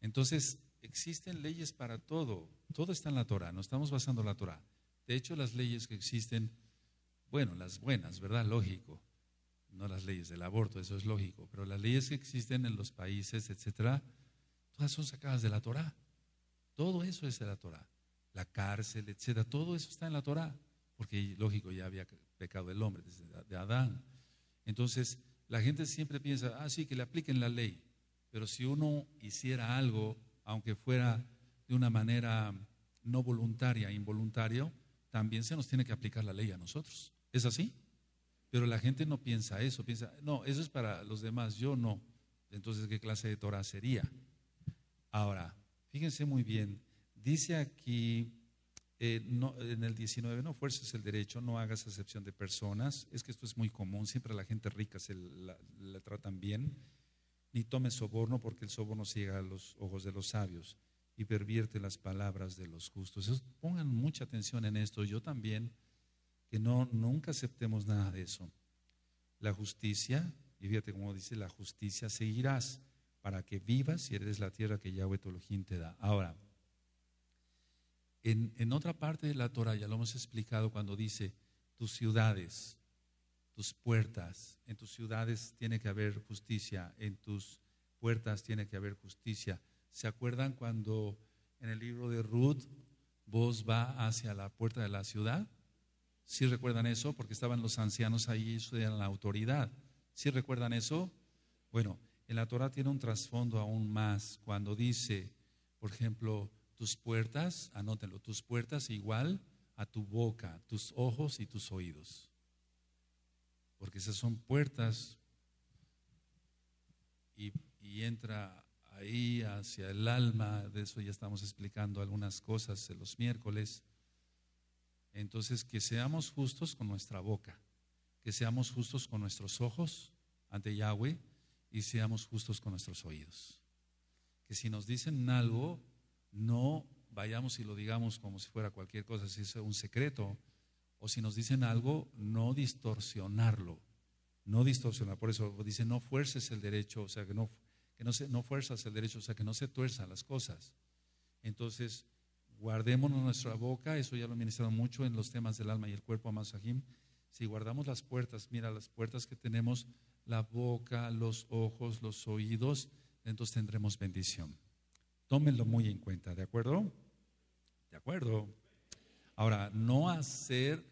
Entonces existen leyes para todo, todo está en la Torah, no estamos basando la Torah. De hecho, las leyes que existen, bueno, las buenas, ¿verdad? Lógico. No las leyes del aborto, eso es lógico. Pero las leyes que existen en los países, etcétera, todas son sacadas de la Torá. Todo eso es de la Torá. La cárcel, etcétera, todo eso está en la Torá. Porque, lógico, ya había pecado el hombre desde de Adán. Entonces, la gente siempre piensa, ah, sí, que le apliquen la ley. Pero si uno hiciera algo, aunque fuera de una manera no voluntaria, involuntario, también se nos tiene que aplicar la ley a nosotros. ¿Es así? Pero la gente no piensa eso, piensa, no, eso es para los demás, yo no. Entonces, ¿qué clase de Torah sería? Ahora, fíjense muy bien, dice aquí eh, en el 19, no fuerces el derecho, no hagas excepción de personas. Es que esto es muy común, siempre la gente rica se la, tratan bien. Ni tomes soborno porque el soborno a los ojos de los sabios y pervierte las palabras de los justos. pongan mucha atención en esto, yo también, que no, nunca aceptemos nada de eso. La justicia, y fíjate cómo dice, la justicia seguirás para que vivas y eres la tierra que Yahweh tu te da. Ahora, en, en, otra parte de la Torah, ya lo hemos explicado cuando dice, tus ciudades, tus puertas, en tus ciudades tiene que haber justicia, en tus puertas tiene que haber justicia ¿Se acuerdan cuando en el libro de Ruth vos va hacia la puerta de la ciudad? ¿Sí recuerdan eso? Porque estaban los ancianos ahí y eran la autoridad. ¿Sí recuerdan eso? Bueno, en la Torah tiene un trasfondo aún más cuando dice, por ejemplo, tus puertas, anótenlo, tus puertas igual a tu boca, tus ojos y tus oídos. Porque esas son puertas y, y entra ahí hacia el alma, de eso ya estamos explicando algunas cosas los miércoles. Entonces, que seamos justos con nuestra boca, que seamos justos con nuestros ojos ante Yahweh y seamos justos con nuestros oídos. Que si nos dicen algo, no vayamos y lo digamos como si fuera cualquier cosa, si es un secreto, o si nos dicen algo, no distorsionarlo, no distorsionar. Por eso dice, no fuerces el derecho, o sea, que no que no, se, no fuerzas el derecho, o sea, que no se tuerzan las cosas. Entonces, guardémonos nuestra boca, eso ya lo he ministrado mucho en los temas del alma y el cuerpo a Masajim. Si guardamos las puertas, mira, las puertas que tenemos, la boca, los ojos, los oídos, entonces tendremos bendición. Tómenlo muy en cuenta, ¿de acuerdo? ¿De acuerdo? Ahora, no hacer,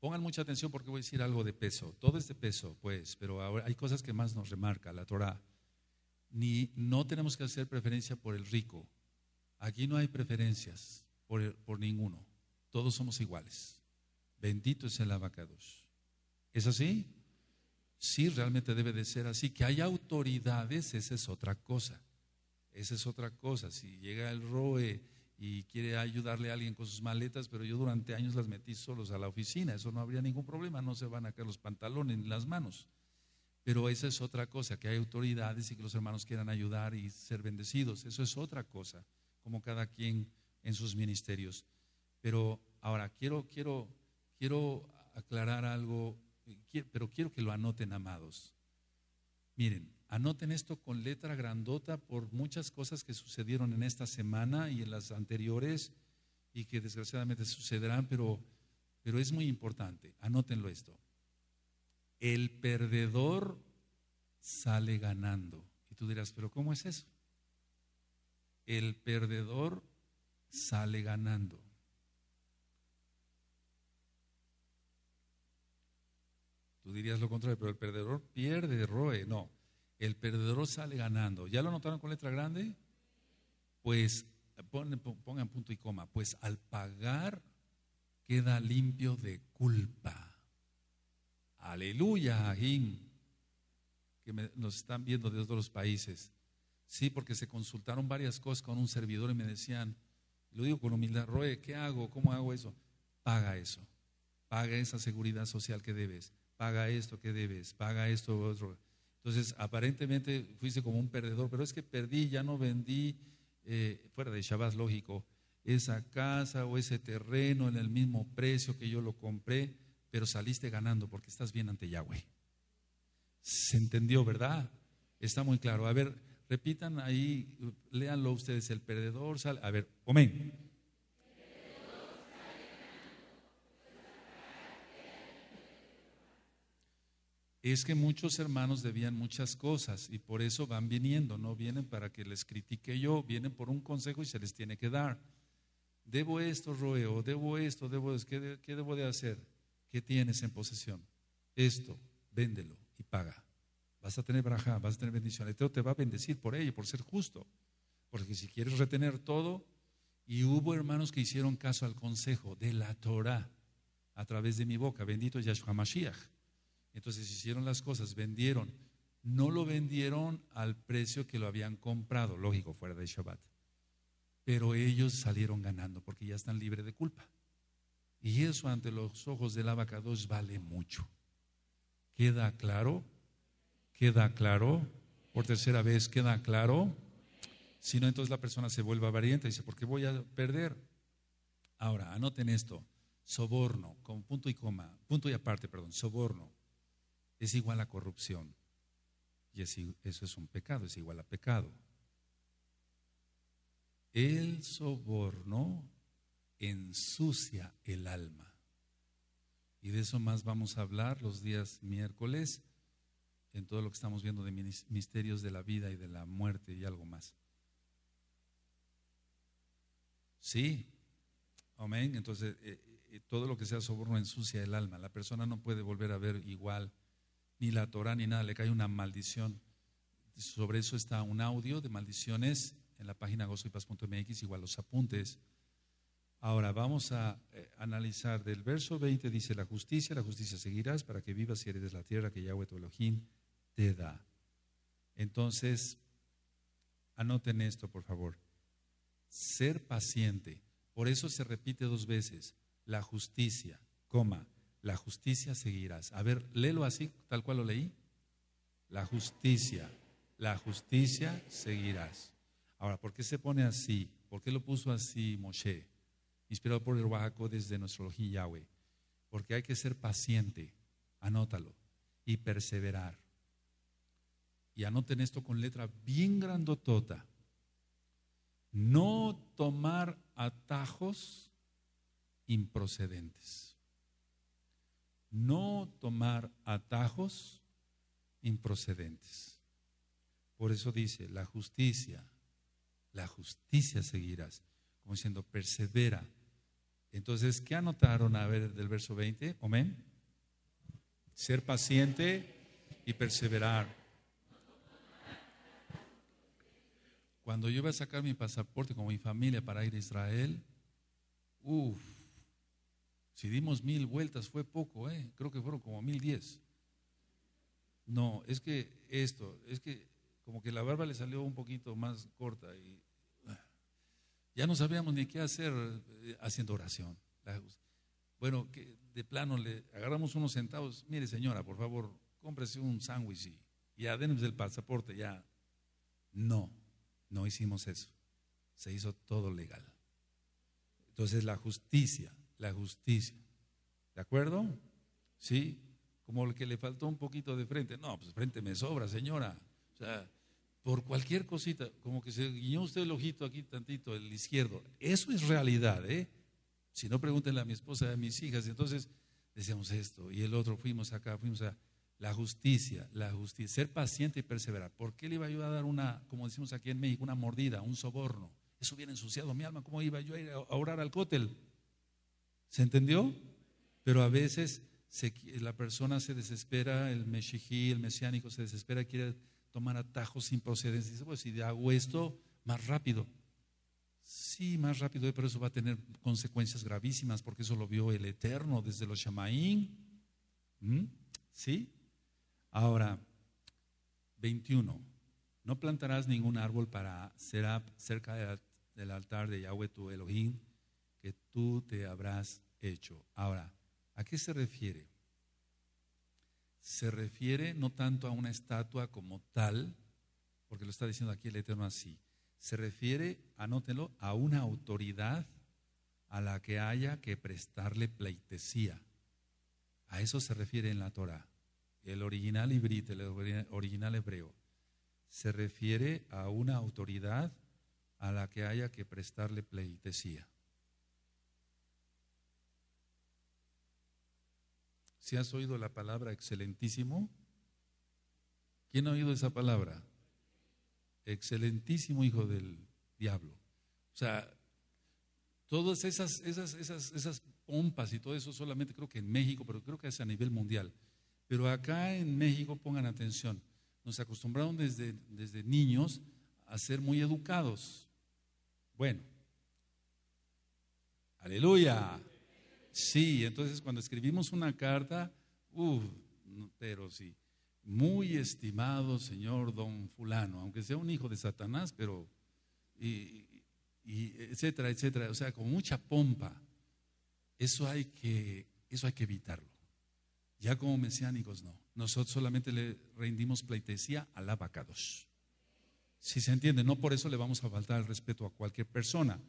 pongan mucha atención porque voy a decir algo de peso. Todo es de peso, pues, pero ahora hay cosas que más nos remarca la Torah ni no tenemos que hacer preferencia por el rico. Aquí no hay preferencias por, por ninguno. Todos somos iguales. Bendito es el abacados. ¿Es así? Sí, realmente debe de ser así. Que haya autoridades, esa es otra cosa. Esa es otra cosa. Si llega el ROE y quiere ayudarle a alguien con sus maletas, pero yo durante años las metí solos a la oficina, eso no habría ningún problema, no se van a caer los pantalones ni las manos. Pero esa es otra cosa, que hay autoridades y que los hermanos quieran ayudar y ser bendecidos. Eso es otra cosa, como cada quien en sus ministerios. Pero ahora quiero, quiero, quiero aclarar algo, pero quiero que lo anoten, amados. Miren, anoten esto con letra grandota por muchas cosas que sucedieron en esta semana y en las anteriores y que desgraciadamente sucederán, pero, pero es muy importante. Anótenlo esto el perdedor sale ganando. Y tú dirás, pero ¿cómo es eso? El perdedor sale ganando. Tú dirías lo contrario, pero el perdedor pierde, roe. No, el perdedor sale ganando. ¿Ya lo notaron con letra grande? Pues pongan, punto y coma. Pues al pagar queda limpio de culpa. Aleluya, Ajín, que nos están viendo de otros países. Sí, porque se consultaron varias cosas con un servidor y me decían, lo digo con humildad, Roe, ¿qué hago? ¿Cómo hago eso? Paga eso, paga esa seguridad social que debes, paga esto que debes, paga esto otro. Entonces, aparentemente fuiste como un perdedor, pero es que perdí, ya no vendí, eh, fuera de Shabbat, lógico, esa casa o ese terreno en el mismo precio que yo lo compré pero saliste ganando porque estás bien ante Yahweh. ¿Se entendió, verdad? Está muy claro. A ver, repitan ahí, léanlo ustedes, el perdedor sale. A ver, amén. Es que muchos hermanos debían muchas cosas y por eso van viniendo, no vienen para que les critique yo, vienen por un consejo y se les tiene que dar. Debo esto, Roeo, debo esto, debo esto, qué debo de hacer? ¿Qué tienes en posesión? Esto, véndelo y paga. Vas a tener braja, vas a tener bendición. El te va a bendecir por ello, por ser justo. Porque si quieres retener todo, y hubo hermanos que hicieron caso al consejo de la Torah a través de mi boca, bendito Yahshua Mashiach. Entonces hicieron las cosas, vendieron. No lo vendieron al precio que lo habían comprado, lógico, fuera de Shabbat. Pero ellos salieron ganando porque ya están libres de culpa. Y eso ante los ojos del 2 vale mucho. ¿Queda claro? ¿Queda claro? Por tercera vez, ¿queda claro? Si no, entonces la persona se vuelve avarienta y dice, ¿por qué voy a perder? Ahora, anoten esto. Soborno, con punto y coma, punto y aparte, perdón, soborno es igual a corrupción. Y eso es un pecado, es igual a pecado. El soborno ensucia el alma. Y de eso más vamos a hablar los días miércoles en todo lo que estamos viendo de misterios de la vida y de la muerte y algo más. Sí, amén. Entonces, eh, eh, todo lo que sea soborno ensucia el alma. La persona no puede volver a ver igual, ni la Torah ni nada, le cae una maldición. Sobre eso está un audio de maldiciones en la página gozoypaz.mx, igual los apuntes. Ahora vamos a eh, analizar del verso 20, dice la justicia, la justicia seguirás para que vivas y heredes la tierra que Yahweh tu Elohim te da. Entonces, anoten esto, por favor. Ser paciente. Por eso se repite dos veces. La justicia, coma, la justicia seguirás. A ver, léelo así, tal cual lo leí. La justicia, la justicia seguirás. Ahora, ¿por qué se pone así? ¿Por qué lo puso así Moshe? inspirado por el Oaxaco desde nuestro Elohim Yahweh. Porque hay que ser paciente, anótalo, y perseverar. Y anoten esto con letra bien grandotota. No tomar atajos improcedentes. No tomar atajos improcedentes. Por eso dice, la justicia, la justicia seguirás, como diciendo, persevera, entonces, ¿qué anotaron? A ver, del verso 20, amén. Ser paciente y perseverar. Cuando yo iba a sacar mi pasaporte con mi familia para ir a Israel, uff, si dimos mil vueltas fue poco, ¿eh? creo que fueron como mil diez. No, es que esto, es que como que la barba le salió un poquito más corta y ya no sabíamos ni qué hacer eh, haciendo oración. Bueno, de plano le agarramos unos centavos. Mire, señora, por favor, cómprese un sándwich y ya denos el pasaporte, ya. No, no hicimos eso. Se hizo todo legal. Entonces, la justicia, la justicia. ¿De acuerdo? Sí, como el que le faltó un poquito de frente. No, pues frente me sobra, señora. O sea, por cualquier cosita, como que se guiñó usted el ojito aquí tantito, el izquierdo. Eso es realidad, ¿eh? Si no, pregúntenle a mi esposa, a mis hijas. Entonces, decíamos esto y el otro, fuimos acá, fuimos a la justicia, la justicia, ser paciente y perseverar. ¿Por qué le iba a yo a dar una, como decimos aquí en México, una mordida, un soborno? Eso hubiera ensuciado mi alma, ¿cómo iba yo a ir a orar al cótel? ¿Se entendió? Pero a veces la persona se desespera, el mexijí, el mesiánico se desespera, quiere tomar atajos sin procedencia. Dice, pues si hago esto más rápido. Sí, más rápido, eh, pero eso va a tener consecuencias gravísimas, porque eso lo vio el Eterno desde los Shamaín. ¿Mm? ¿Sí? Ahora, 21. No plantarás ningún árbol para ser cerca del altar de Yahweh tu Elohim, que tú te habrás hecho. Ahora, ¿a qué se refiere? se refiere no tanto a una estatua como tal, porque lo está diciendo aquí el Eterno así, se refiere, anótelo, a una autoridad a la que haya que prestarle pleitesía. A eso se refiere en la Torah. El original hibrita, el original hebreo, se refiere a una autoridad a la que haya que prestarle pleitesía. Si has oído la palabra excelentísimo, ¿quién ha oído esa palabra? Excelentísimo hijo del diablo. O sea, todas esas, esas, esas, esas pompas y todo eso solamente creo que en México, pero creo que es a nivel mundial. Pero acá en México pongan atención, nos acostumbraron desde, desde niños a ser muy educados. Bueno, aleluya. Sí, entonces cuando escribimos una carta, uff, pero sí, muy estimado señor don fulano, aunque sea un hijo de Satanás, pero, y, etcétera, etcétera, o sea, con mucha pompa. Eso hay que, eso hay que evitarlo. Ya como mesiánicos no. Nosotros solamente le rendimos pleitesía a vaca dos. Si se entiende, no por eso le vamos a faltar el respeto a cualquier persona,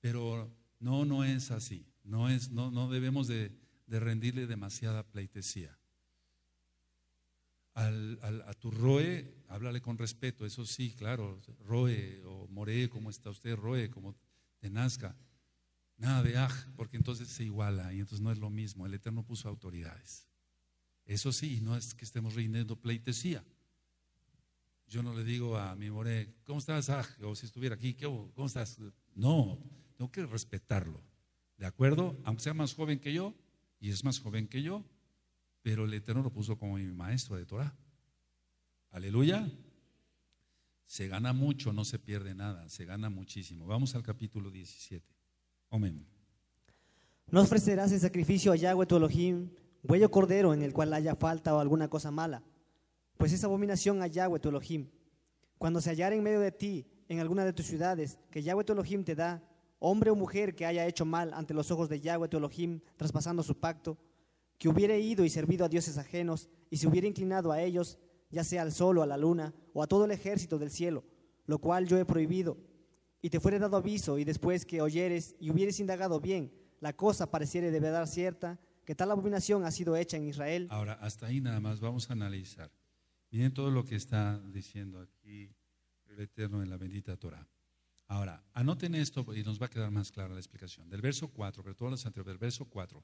pero no, no es así. No, es, no, no debemos de, rendirle demasiada pleitesía. Al, a tu Roe, háblale con respeto, eso sí, claro, Roe o moree como está usted, Roe, como te nazca. Nada de aj, porque entonces se iguala y entonces no es lo mismo. El Eterno puso autoridades. Eso sí, no es que estemos rindiendo pleitesía. Yo no le digo a mi moree ¿cómo estás, aj? O si estuviera aquí, ¿cómo estás? No, tengo que respetarlo. ¿De acuerdo? Aunque sea más joven que yo, y es más joven que yo, pero el Eterno lo puso como mi maestro de Torah. Aleluya. Se gana mucho, no se pierde nada, se gana muchísimo. Vamos al capítulo 17. Amén.
No ofrecerás en sacrificio a Yahweh tu Elohim huello cordero en el cual haya falta o alguna cosa mala, pues es abominación a Yahweh tu Elohim. Cuando se hallare en medio de ti, en alguna de tus ciudades, que Yahweh tu Elohim te da, hombre o mujer que haya hecho mal ante los ojos de Yahweh teolohim traspasando su pacto, que hubiera ido y servido a dioses ajenos y se hubiera inclinado a ellos, ya sea al sol o a la luna o a todo el ejército del cielo, lo cual yo he prohibido, y te fuere dado aviso y después que oyeres y hubieres indagado bien, la cosa pareciere de verdad cierta, que tal abominación ha sido hecha en Israel.
Ahora, hasta ahí nada más vamos a analizar. Miren todo lo que está diciendo aquí el Eterno en la bendita Torah. Ahora, anoten esto y nos va a quedar más clara la explicación. Del verso 4, pero todos los anteriores, del verso 4.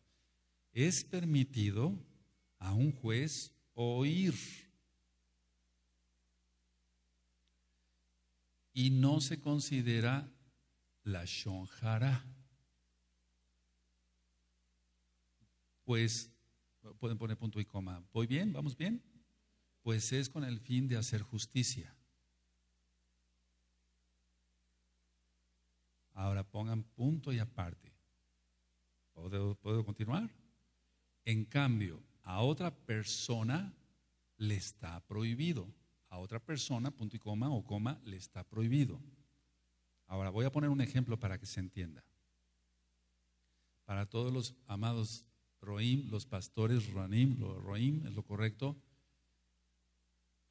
Es permitido a un juez oír y no se considera la shonjara. Pues, pueden poner punto y coma. ¿Voy bien? ¿Vamos bien? Pues es con el fin de hacer justicia. Ahora pongan punto y aparte. ¿Puedo, continuar? En cambio, a otra persona le está prohibido. A otra persona, punto y coma o coma, le está prohibido. Ahora voy a poner un ejemplo para que se entienda. Para todos los amados Roim, los pastores Rohim, Roim es lo correcto.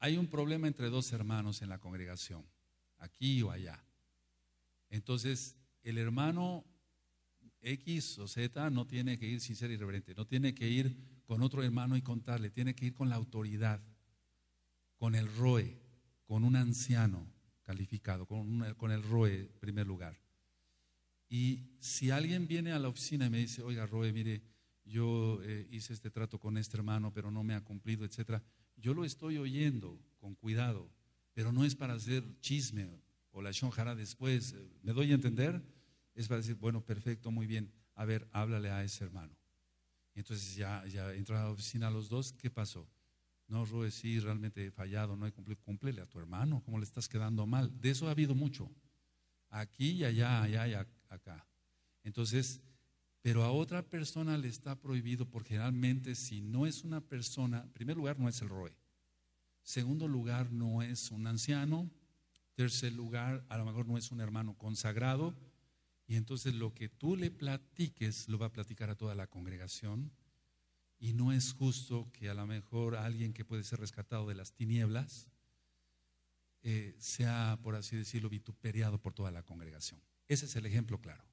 Hay un problema entre dos hermanos en la congregación, aquí o allá. Entonces, el hermano X o Z no tiene que ir sin ser irreverente, no tiene que ir con otro hermano y contarle, tiene que ir con la autoridad, con el ROE, con un anciano calificado, con, el ROE en primer lugar. Y si alguien viene a la oficina y me dice, oiga, Roe, mire, yo eh, hice este trato con este hermano, pero no me ha cumplido, etcétera, yo lo estoy oyendo con cuidado, pero no es para hacer chisme o la shonjara después, eh, ¿me doy a entender? Es para decir, bueno, perfecto, muy bien, a ver, háblale a ese hermano. Entonces ya, ya entra a la oficina los dos, ¿qué pasó? No, Rue, sí, realmente he fallado, no he cumplido, cúmplele a tu hermano, ¿cómo le estás quedando mal? De eso ha habido mucho, aquí y allá, allá y acá. Entonces, pero a otra persona le está prohibido porque generalmente si no es una persona, en primer lugar no es el Roe, segundo lugar no es un anciano, Tercer lugar, a lo mejor no es un hermano consagrado. Y entonces lo que tú le platiques lo va a platicar a toda la congregación. Y no es justo que a lo mejor alguien que puede ser rescatado de las tinieblas eh, sea, por así decirlo, vituperiado por toda la congregación. Ese es el ejemplo claro.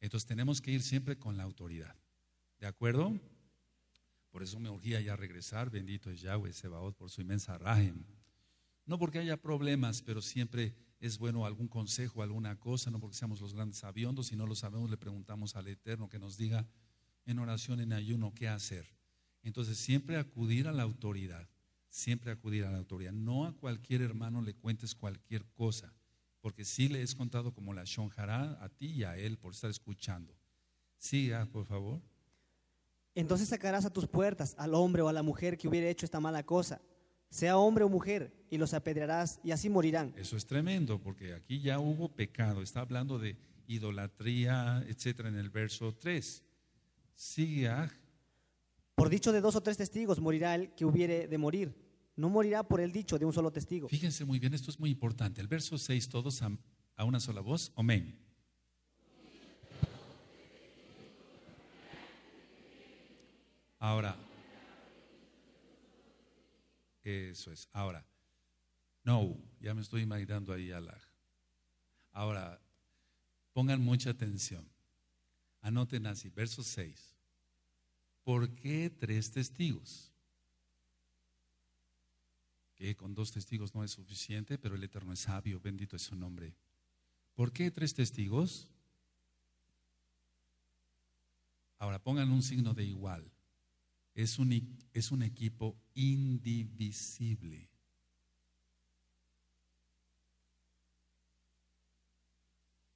Entonces tenemos que ir siempre con la autoridad. ¿De acuerdo? Por eso me urgía ya regresar. Bendito es Yahweh Sebaot por su inmensa rahem. No porque haya problemas, pero siempre es bueno algún consejo, alguna cosa, no porque seamos los grandes aviondos, si no lo sabemos le preguntamos al Eterno que nos diga en oración, en ayuno, qué hacer. Entonces siempre acudir a la autoridad, siempre acudir a la autoridad. No a cualquier hermano le cuentes cualquier cosa, porque si le es contado como la shonjará a ti y a él por estar escuchando. Siga, ah, por favor.
Entonces sacarás a tus puertas al hombre o a la mujer que hubiera hecho esta mala cosa sea hombre o mujer, y los apedrearás y así morirán. Eso es
tremendo, porque aquí ya hubo pecado, está hablando de idolatría, etcétera, en el verso 3. Sigue
Por dicho de dos o tres testigos morirá el que hubiere de morir. No morirá por el dicho de un solo testigo. Fíjense muy bien, esto
es muy importante. El verso 6, todos a una sola voz. Amén. Ahora, eso es. Ahora, no, ya me estoy imaginando ahí Allah. Ahora, pongan mucha atención. Anoten así, verso 6. ¿Por qué tres testigos? Que con dos testigos no es suficiente, pero el Eterno es sabio, bendito es su nombre. ¿Por qué tres testigos? Ahora pongan un signo de igual es un, es un equipo indivisible.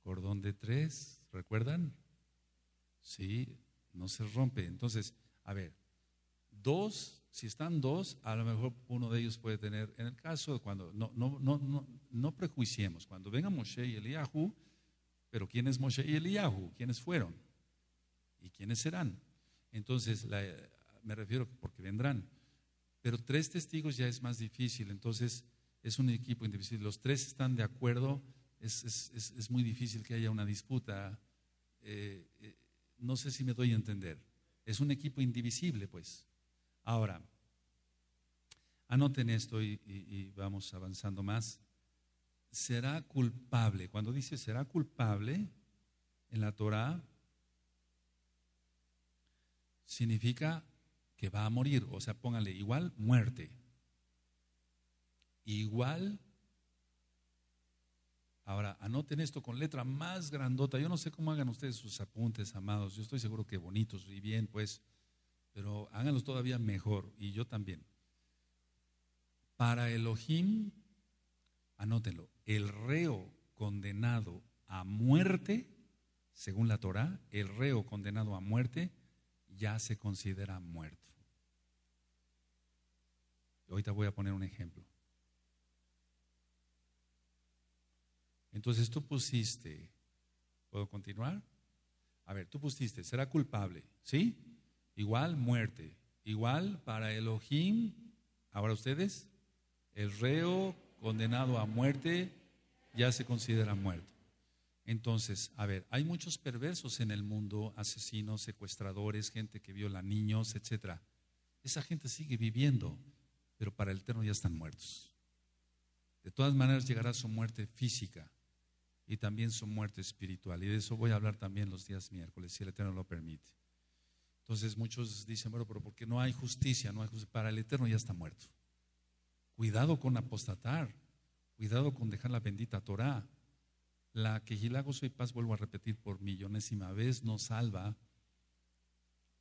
Cordón de tres, ¿recuerdan? Sí, no se rompe. Entonces, a ver, dos, si están dos, a lo mejor uno de ellos puede tener, en el caso cuando, no, no, no, no, prejuiciemos, cuando venga Moshe y Eliyahu, pero ¿quién es Moshe y Eliyahu? ¿Quiénes fueron? ¿Y quiénes serán? Entonces, la, me refiero porque vendrán. Pero tres testigos ya es más difícil, entonces es un equipo indivisible. Los tres están de acuerdo, es, es, es, muy difícil que haya una disputa. Eh, eh, no sé si me doy a entender. Es un equipo indivisible, pues. Ahora, anoten esto y, y vamos avanzando más. Será culpable. Cuando dice será culpable en la Torah, significa que va a morir. O sea, pónganle igual muerte. Igual. Ahora, anoten esto con letra más grandota. Yo no sé cómo hagan ustedes sus apuntes, amados. Yo estoy seguro que bonitos y bien, pues, pero háganlos todavía mejor. Y yo también. Para Elohim, anótenlo, el reo condenado a muerte, según la Torah, el reo condenado a muerte ya se considera muerto. Ahorita voy a poner un ejemplo. Entonces tú pusiste, ¿puedo continuar? A ver, tú pusiste, será culpable, ¿sí? Igual muerte, igual para Elohim, ahora ustedes, el reo condenado a muerte ya se considera muerto. Entonces, a ver, hay muchos perversos en el mundo, asesinos, secuestradores, gente que viola niños, etc. Esa gente sigue viviendo pero para el eterno ya están muertos. De todas maneras llegará su muerte física y también su muerte espiritual. Y de eso voy a hablar también los días miércoles, si el Eterno lo permite. Entonces muchos dicen, bueno, pero porque no hay justicia, no hay justicia. Para el Eterno ya está muerto. Cuidado con apostatar, cuidado con dejar la bendita Torah. La que gilago soy paz, vuelvo a repetir por millonésima vez, no salva,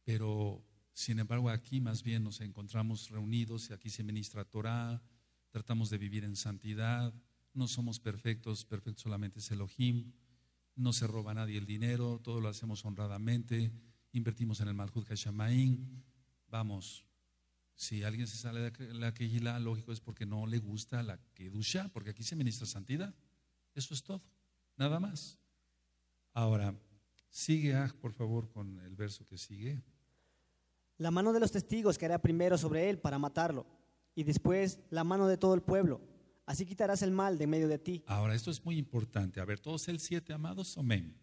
pero sin embargo, aquí más bien nos encontramos reunidos y aquí se ministra Torah, tratamos de vivir en santidad, no somos perfectos, perfecto solamente es Elohim, no se roba a nadie el dinero, todo lo hacemos honradamente, invertimos en el Malhud Hashamain, vamos. Si alguien se sale de la Kehila, lógico es porque no le gusta la Kedusha, porque aquí se ministra santidad. Eso es todo, nada más. Ahora, sigue, ah, por favor, con el verso que sigue
la mano de los testigos que hará primero sobre él para matarlo, y después la mano de todo el pueblo. Así quitarás el mal de medio de ti.
Ahora, esto es muy importante. A ver, todos el siete, amados, amén.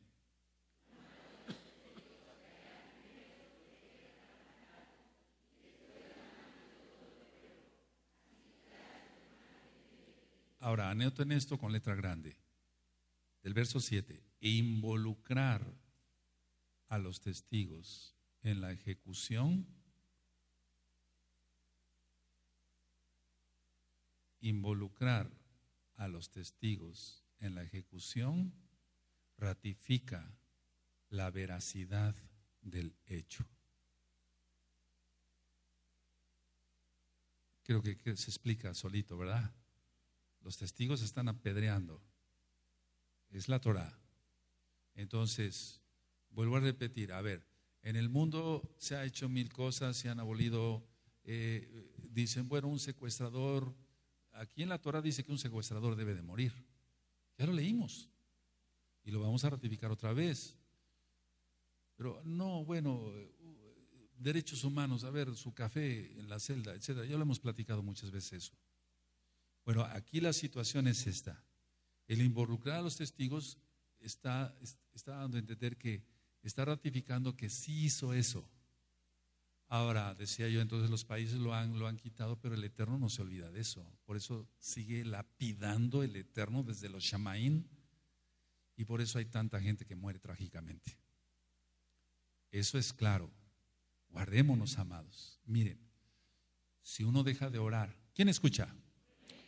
Ahora, en esto con letra grande. Del verso 7, involucrar a los testigos en la ejecución involucrar a los testigos en la ejecución ratifica la veracidad del hecho. Creo que, se explica solito, ¿verdad? Los testigos están apedreando. Es la Torah. Entonces, vuelvo a repetir, a ver, en el mundo se ha hecho mil cosas, se han abolido, eh, dicen, bueno, un secuestrador, aquí en la Torah dice que un secuestrador debe de morir. Ya lo leímos y lo vamos a ratificar otra vez. Pero no, bueno, derechos humanos, a ver, su café en la celda, etcétera. Ya lo hemos platicado muchas veces eso. Bueno, aquí la situación es esta. El involucrar a los testigos está, está dando a entender que está ratificando que sí hizo eso. Ahora, decía yo, entonces los países lo han, lo han quitado, pero el Eterno no se olvida de eso. Por eso sigue lapidando el Eterno desde los Shamaín y por eso hay tanta gente que muere trágicamente. Eso es claro. Guardémonos, amados. Miren, si uno deja de orar, ¿quién escucha?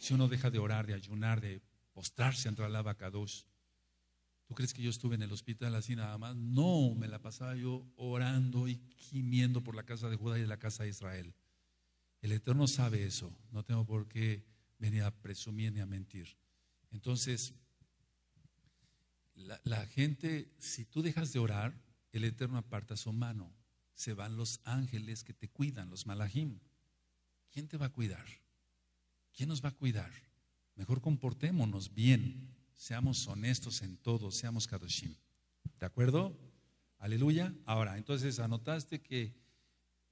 Si uno deja de orar, de ayunar, de postrarse ante la vaca ¿Tú crees que yo estuve en el hospital así nada más? No, me la pasaba yo orando y gimiendo por la casa de Judá y la casa de Israel. El Eterno sabe eso. No tengo por qué venir a presumir ni a mentir. Entonces, la, gente, si tú dejas de orar, el Eterno aparta su mano. Se van los ángeles que te cuidan, los malajim. ¿Quién te va a cuidar? ¿Quién nos va a cuidar? Mejor comportémonos bien. Seamos honestos en todo, seamos Kadoshim. ¿De acuerdo? Aleluya. Ahora, entonces anotaste que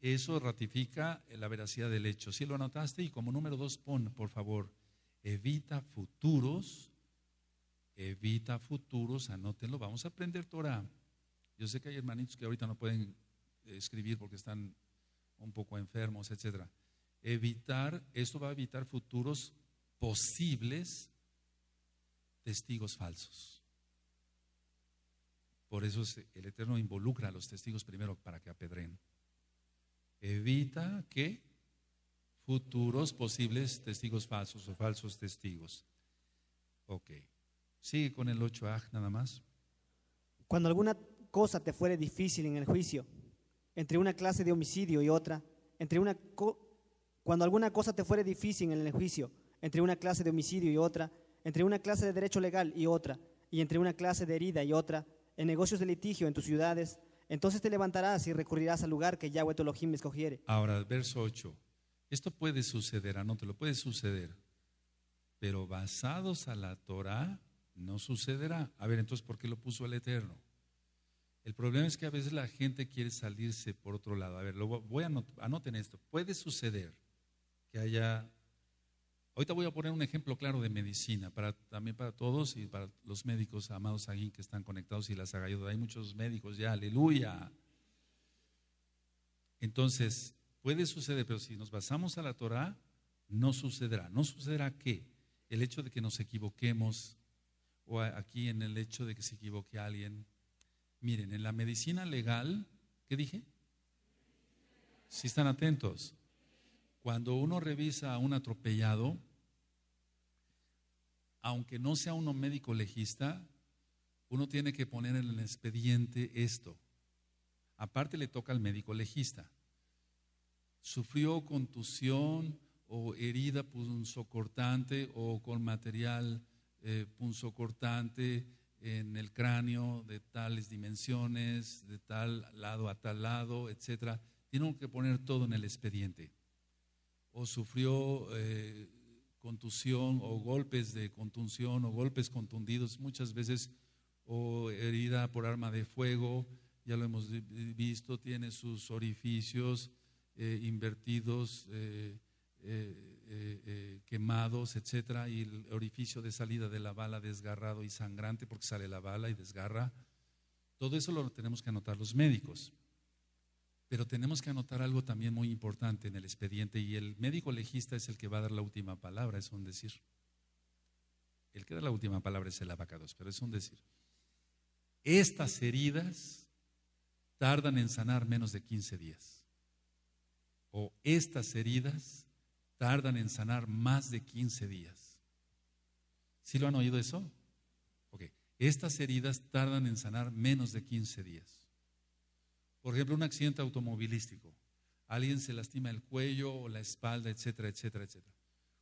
eso ratifica la veracidad del hecho. Si ¿Sí lo anotaste, y como número dos, pon, por favor, evita futuros, evita futuros, anótenlo, vamos a aprender Torah. Yo sé que hay hermanitos que ahorita no pueden escribir porque están un poco enfermos, etc. Evitar, esto va a evitar futuros posibles testigos falsos. Por eso el Eterno involucra a los testigos primero para que apedren. Evita que futuros posibles testigos falsos o falsos testigos. Ok. Sigue con el 8a nada más.
Cuando alguna cosa te fuere difícil en el juicio, entre una clase de homicidio y otra, entre una cuando alguna cosa te fuere difícil en el juicio, entre una clase de homicidio y otra, entre una clase de derecho legal y otra, y entre una clase de herida y otra, en negocios de litigio en tus ciudades, entonces te levantarás y recurrirás al lugar que Yahweh lo Elohim escogiere.
Ahora, verso 8. Esto puede suceder, lo puede suceder, pero basados a la Torah no sucederá. A ver, entonces, ¿por qué lo puso el Eterno? El problema es que a veces la gente quiere salirse por otro lado. A ver, lo voy a anoten esto. Puede suceder que haya Ahorita voy a poner un ejemplo claro de medicina, para, también para todos y para los médicos amados aquí que están conectados y las haga ayuda. Hay muchos médicos ya, aleluya. Entonces, puede suceder, pero si nos basamos a la Torah, no sucederá. ¿No sucederá qué? El hecho de que nos equivoquemos, o aquí en el hecho de que se equivoque alguien. Miren, en la medicina legal, ¿qué dije? Si están atentos. Cuando uno revisa a un atropellado, aunque no sea uno médico legista, uno tiene que poner en el expediente esto. Aparte le toca al médico legista. Sufrió contusión o herida punzocortante o con material eh, punzocortante en el cráneo de tales dimensiones, de tal lado a tal lado, etcétera. Tienen que poner todo en el expediente. O sufrió eh, contusión o golpes de contunción o golpes contundidos muchas veces o herida por arma de fuego, ya lo hemos visto, tiene sus orificios eh, invertidos, eh, eh, quemados, etcétera, y el orificio de salida de la bala desgarrado y sangrante porque sale la bala y desgarra. Todo eso lo tenemos que anotar los médicos. Pero tenemos que anotar algo también muy importante en el expediente y el médico legista es el que va a dar la última palabra, es un decir. El que da la última palabra es el abacados, pero es un decir. Estas heridas tardan en sanar menos de 15 días. O estas heridas tardan en sanar más de 15 días. ¿Sí lo han oído eso? Ok. Estas heridas tardan en sanar menos de 15 días. Por ejemplo, un accidente automovilístico. Alguien se lastima el cuello o la espalda, etcétera, etcétera, etcétera.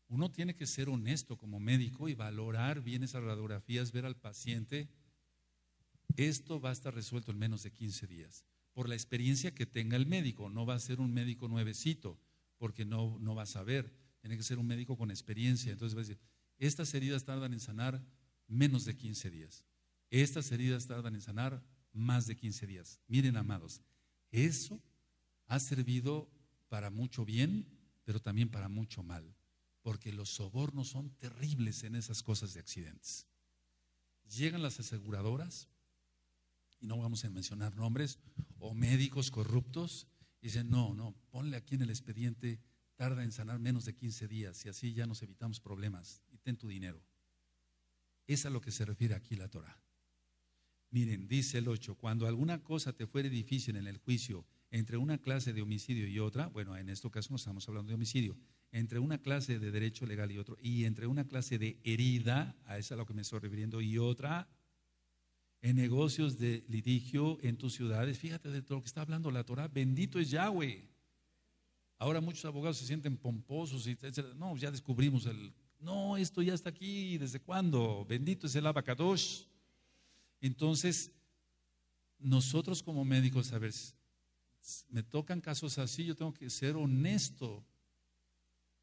Uno tiene que ser honesto como médico y valorar bien esas radiografías, ver al paciente. Esto va a estar resuelto en menos de 15 días. Por la experiencia que tenga el médico, no va a ser un médico nuevecito, porque no, no va a saber. Tiene que ser un médico con experiencia. Entonces va a decir, estas heridas tardan en sanar menos de 15 días. Estas heridas tardan en sanar más de 15 días. Miren, amados, eso ha servido para mucho bien, pero también para mucho mal, porque los sobornos son terribles en esas cosas de accidentes. Llegan las aseguradoras, y no vamos a mencionar nombres, o médicos corruptos, y dicen, no, no, ponle aquí en el expediente, tarda en sanar menos de 15 días, y así ya nos evitamos problemas, y ten tu dinero. Es a lo que se refiere aquí la Torah. Miren, dice el 8, cuando alguna cosa te fuere difícil en el juicio entre una clase de homicidio y otra, bueno, en este caso no estamos hablando de homicidio, entre una clase de derecho legal y otro, y entre una clase de herida, a esa a lo que me estoy refiriendo, y otra, en negocios de litigio en tus ciudades, fíjate de todo lo que está hablando la Torah, bendito es Yahweh. Ahora muchos abogados se sienten pomposos, y dicen, No, ya descubrimos el... No, esto ya está aquí, ¿desde cuándo? Bendito es el abacadosh. Entonces, nosotros como médicos, a ver, me tocan casos así, yo tengo que ser honesto.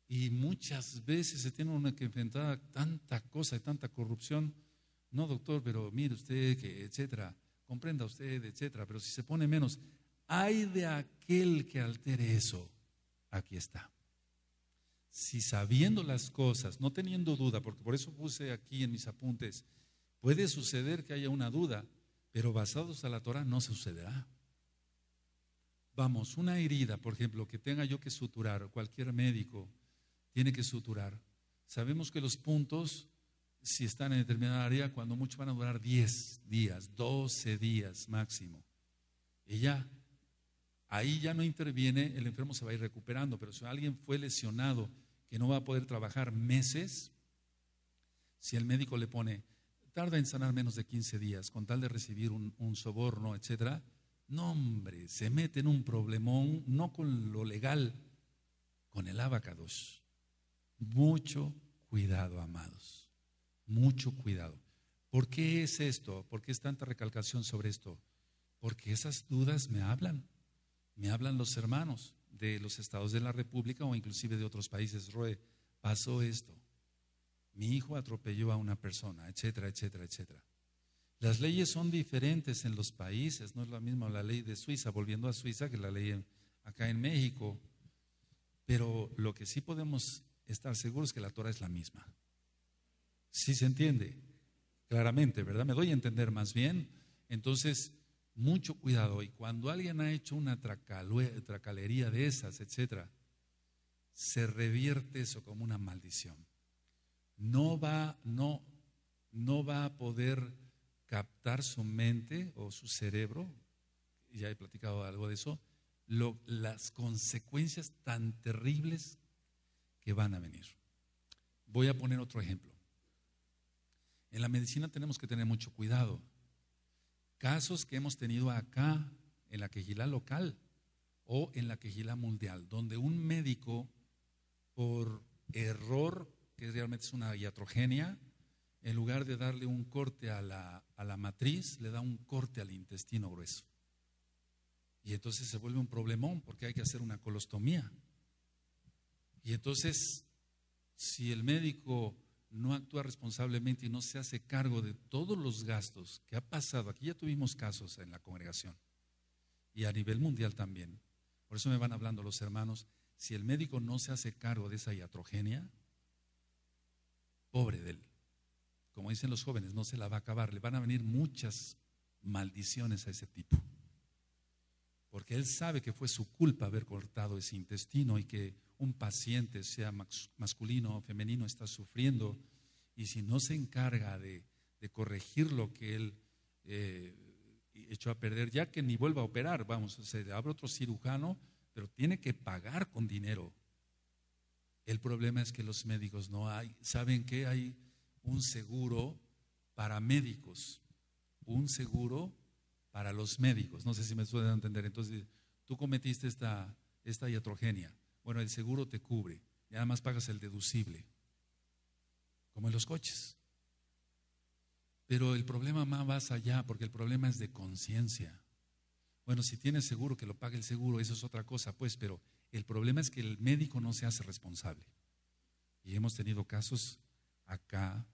Y muchas veces se tiene una que enfrentar tanta cosa y tanta corrupción. No, doctor, pero mire usted, que etcétera, comprenda usted, etcétera, pero si se pone menos, hay de aquel que altere eso. Aquí está. Si sabiendo las cosas, no teniendo duda, porque por eso puse aquí en mis apuntes, Puede suceder que haya una duda, pero basados a la Torah no sucederá. Vamos, una herida, por ejemplo, que tenga yo que suturar, cualquier médico tiene que suturar. Sabemos que los puntos, si están en determinada área, cuando mucho van a durar 10 días, 12 días máximo. Y ya, ahí ya no interviene, el enfermo se va a ir recuperando, pero si alguien fue lesionado que no va a poder trabajar meses, si el médico le pone tarda en sanar menos de 15 días, con tal de recibir un, soborno, etcétera, no, hombre, se mete en un problemón, no con lo legal, con el abacados. Mucho cuidado, amados. Mucho cuidado. ¿Por qué es esto? ¿Por qué es tanta recalcación sobre esto? Porque esas dudas me hablan. Me hablan los hermanos de los estados de la República o inclusive de otros países. Roe, pasó esto mi hijo atropelló a una persona, etcétera, etcétera, etcétera. Las leyes son diferentes en los países, no es la misma la ley de Suiza, volviendo a Suiza, que la ley acá en México, pero lo que sí podemos estar seguros es que la Torah es la misma. Sí se entiende, claramente, ¿verdad? Me doy a entender más bien. Entonces, mucho cuidado. Y cuando alguien ha hecho una tracalería de esas, etcétera, se revierte eso como una maldición no va, no, no va a poder captar su mente o su cerebro, ya he platicado algo de eso, las consecuencias tan terribles que van a venir. Voy a poner otro ejemplo. En la medicina tenemos que tener mucho cuidado. Casos que hemos tenido acá, en la quejila local o en la quejila mundial, donde un médico por error que realmente es una iatrogenia, en lugar de darle un corte a la, matriz, le da un corte al intestino grueso. Y entonces se vuelve un problemón porque hay que hacer una colostomía. Y entonces, si el médico no actúa responsablemente y no se hace cargo de todos los gastos que ha pasado, aquí ya tuvimos casos en la congregación y a nivel mundial también. Por eso me van hablando los hermanos, si el médico no se hace cargo de esa iatrogenia, pobre de él. Como dicen los jóvenes, no se la va a acabar. Le van a venir muchas maldiciones a ese tipo. Porque él sabe que fue su culpa haber cortado ese intestino y que un paciente, sea masculino o femenino, está sufriendo. Y si no se encarga de, corregir lo que él eh, echó a perder, ya que ni vuelva a operar, vamos, se abre otro cirujano, pero tiene que pagar con dinero el problema es que los médicos no hay. ¿Saben qué? Hay un seguro para médicos, un seguro para los médicos. No sé si me suelen entender. Entonces, tú cometiste esta, esta iatrogenia. Bueno, el seguro te cubre. Y además pagas el deducible, como en los coches. Pero el problema más va allá, porque el problema es de conciencia. Bueno, si tienes seguro que lo pague el seguro, eso es otra cosa, pues, pero el problema es que el médico no se hace responsable. Y hemos tenido casos acá.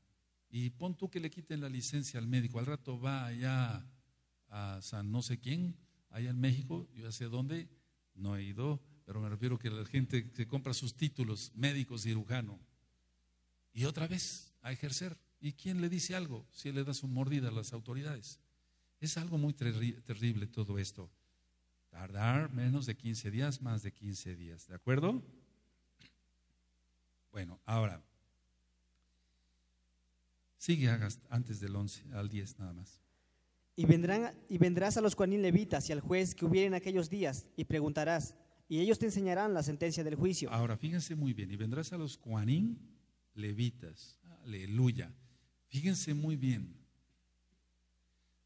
Y pon tú que le quiten la licencia al médico. Al rato va allá a San no sé quién, allá en México, yo ya sé dónde, no he ido, pero me refiero que la gente que compra sus títulos, médico, cirujano, y otra vez a ejercer. ¿Y quién le dice algo si le da su mordida a las autoridades? Es algo muy terrible todo esto. Tardar menos de 15 días, más de 15 días, ¿de acuerdo? Bueno, ahora, sigue antes del 11 al 10 nada más.
Y, vendrán, y vendrás a los cuanín levitas y al juez que hubiera en aquellos días y preguntarás, y ellos te enseñarán la sentencia del juicio. Ahora,
fíjense muy bien, y vendrás a los cuanín levitas, aleluya, fíjense muy bien,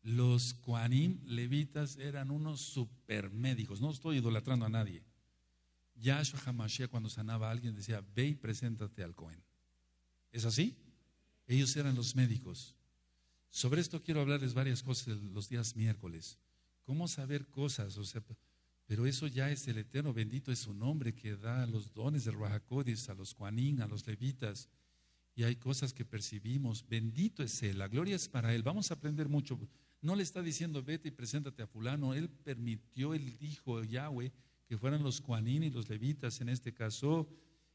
los Koanim levitas eran unos supermédicos. No estoy idolatrando a nadie. Yahshua Hamashiach, cuando sanaba a alguien, decía: Ve y preséntate al Cohen. ¿Es así? Ellos eran los médicos. Sobre esto quiero hablarles varias cosas los días miércoles. ¿Cómo saber cosas? O pero eso ya es el Eterno, bendito es su nombre, que da los dones de Ruajacodes a los Quanín, a los levitas. Y hay cosas que percibimos. Bendito es Él, la gloria es para Él. Vamos a aprender mucho. No le está diciendo, vete y preséntate a fulano. Él permitió, él dijo, Yahweh, que fueran los Juanín y los levitas en este caso,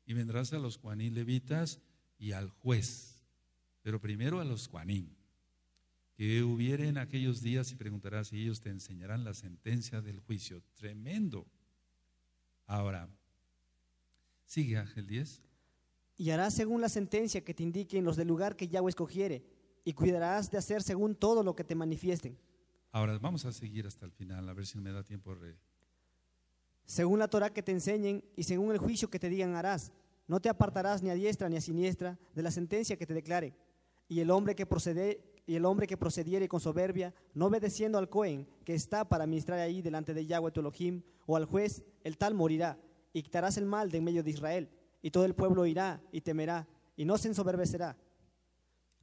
y vendrás a los Juanín levitas y al juez. Pero primero a los Juanín, que hubiera en aquellos días y preguntarás si ellos te enseñarán la sentencia del juicio. Tremendo. Ahora, sigue Ángel 10.
Y harás según la sentencia que te indiquen los del lugar que Yahweh escogiere y cuidarás de hacer según todo lo que te manifiesten.
Ahora vamos a seguir hasta el final, a ver si me da tiempo.
Según la Torah que te enseñen y según el juicio que te digan harás, no te apartarás ni a diestra ni a siniestra de la sentencia que te declare. Y el hombre que procede y el hombre que procediere con soberbia, no obedeciendo al Cohen que está para ministrar ahí delante de Yahweh tu Elohim, o al juez, el tal morirá, y quitarás el mal de en medio de Israel, y todo el pueblo irá y temerá, y no se ensoberbecerá,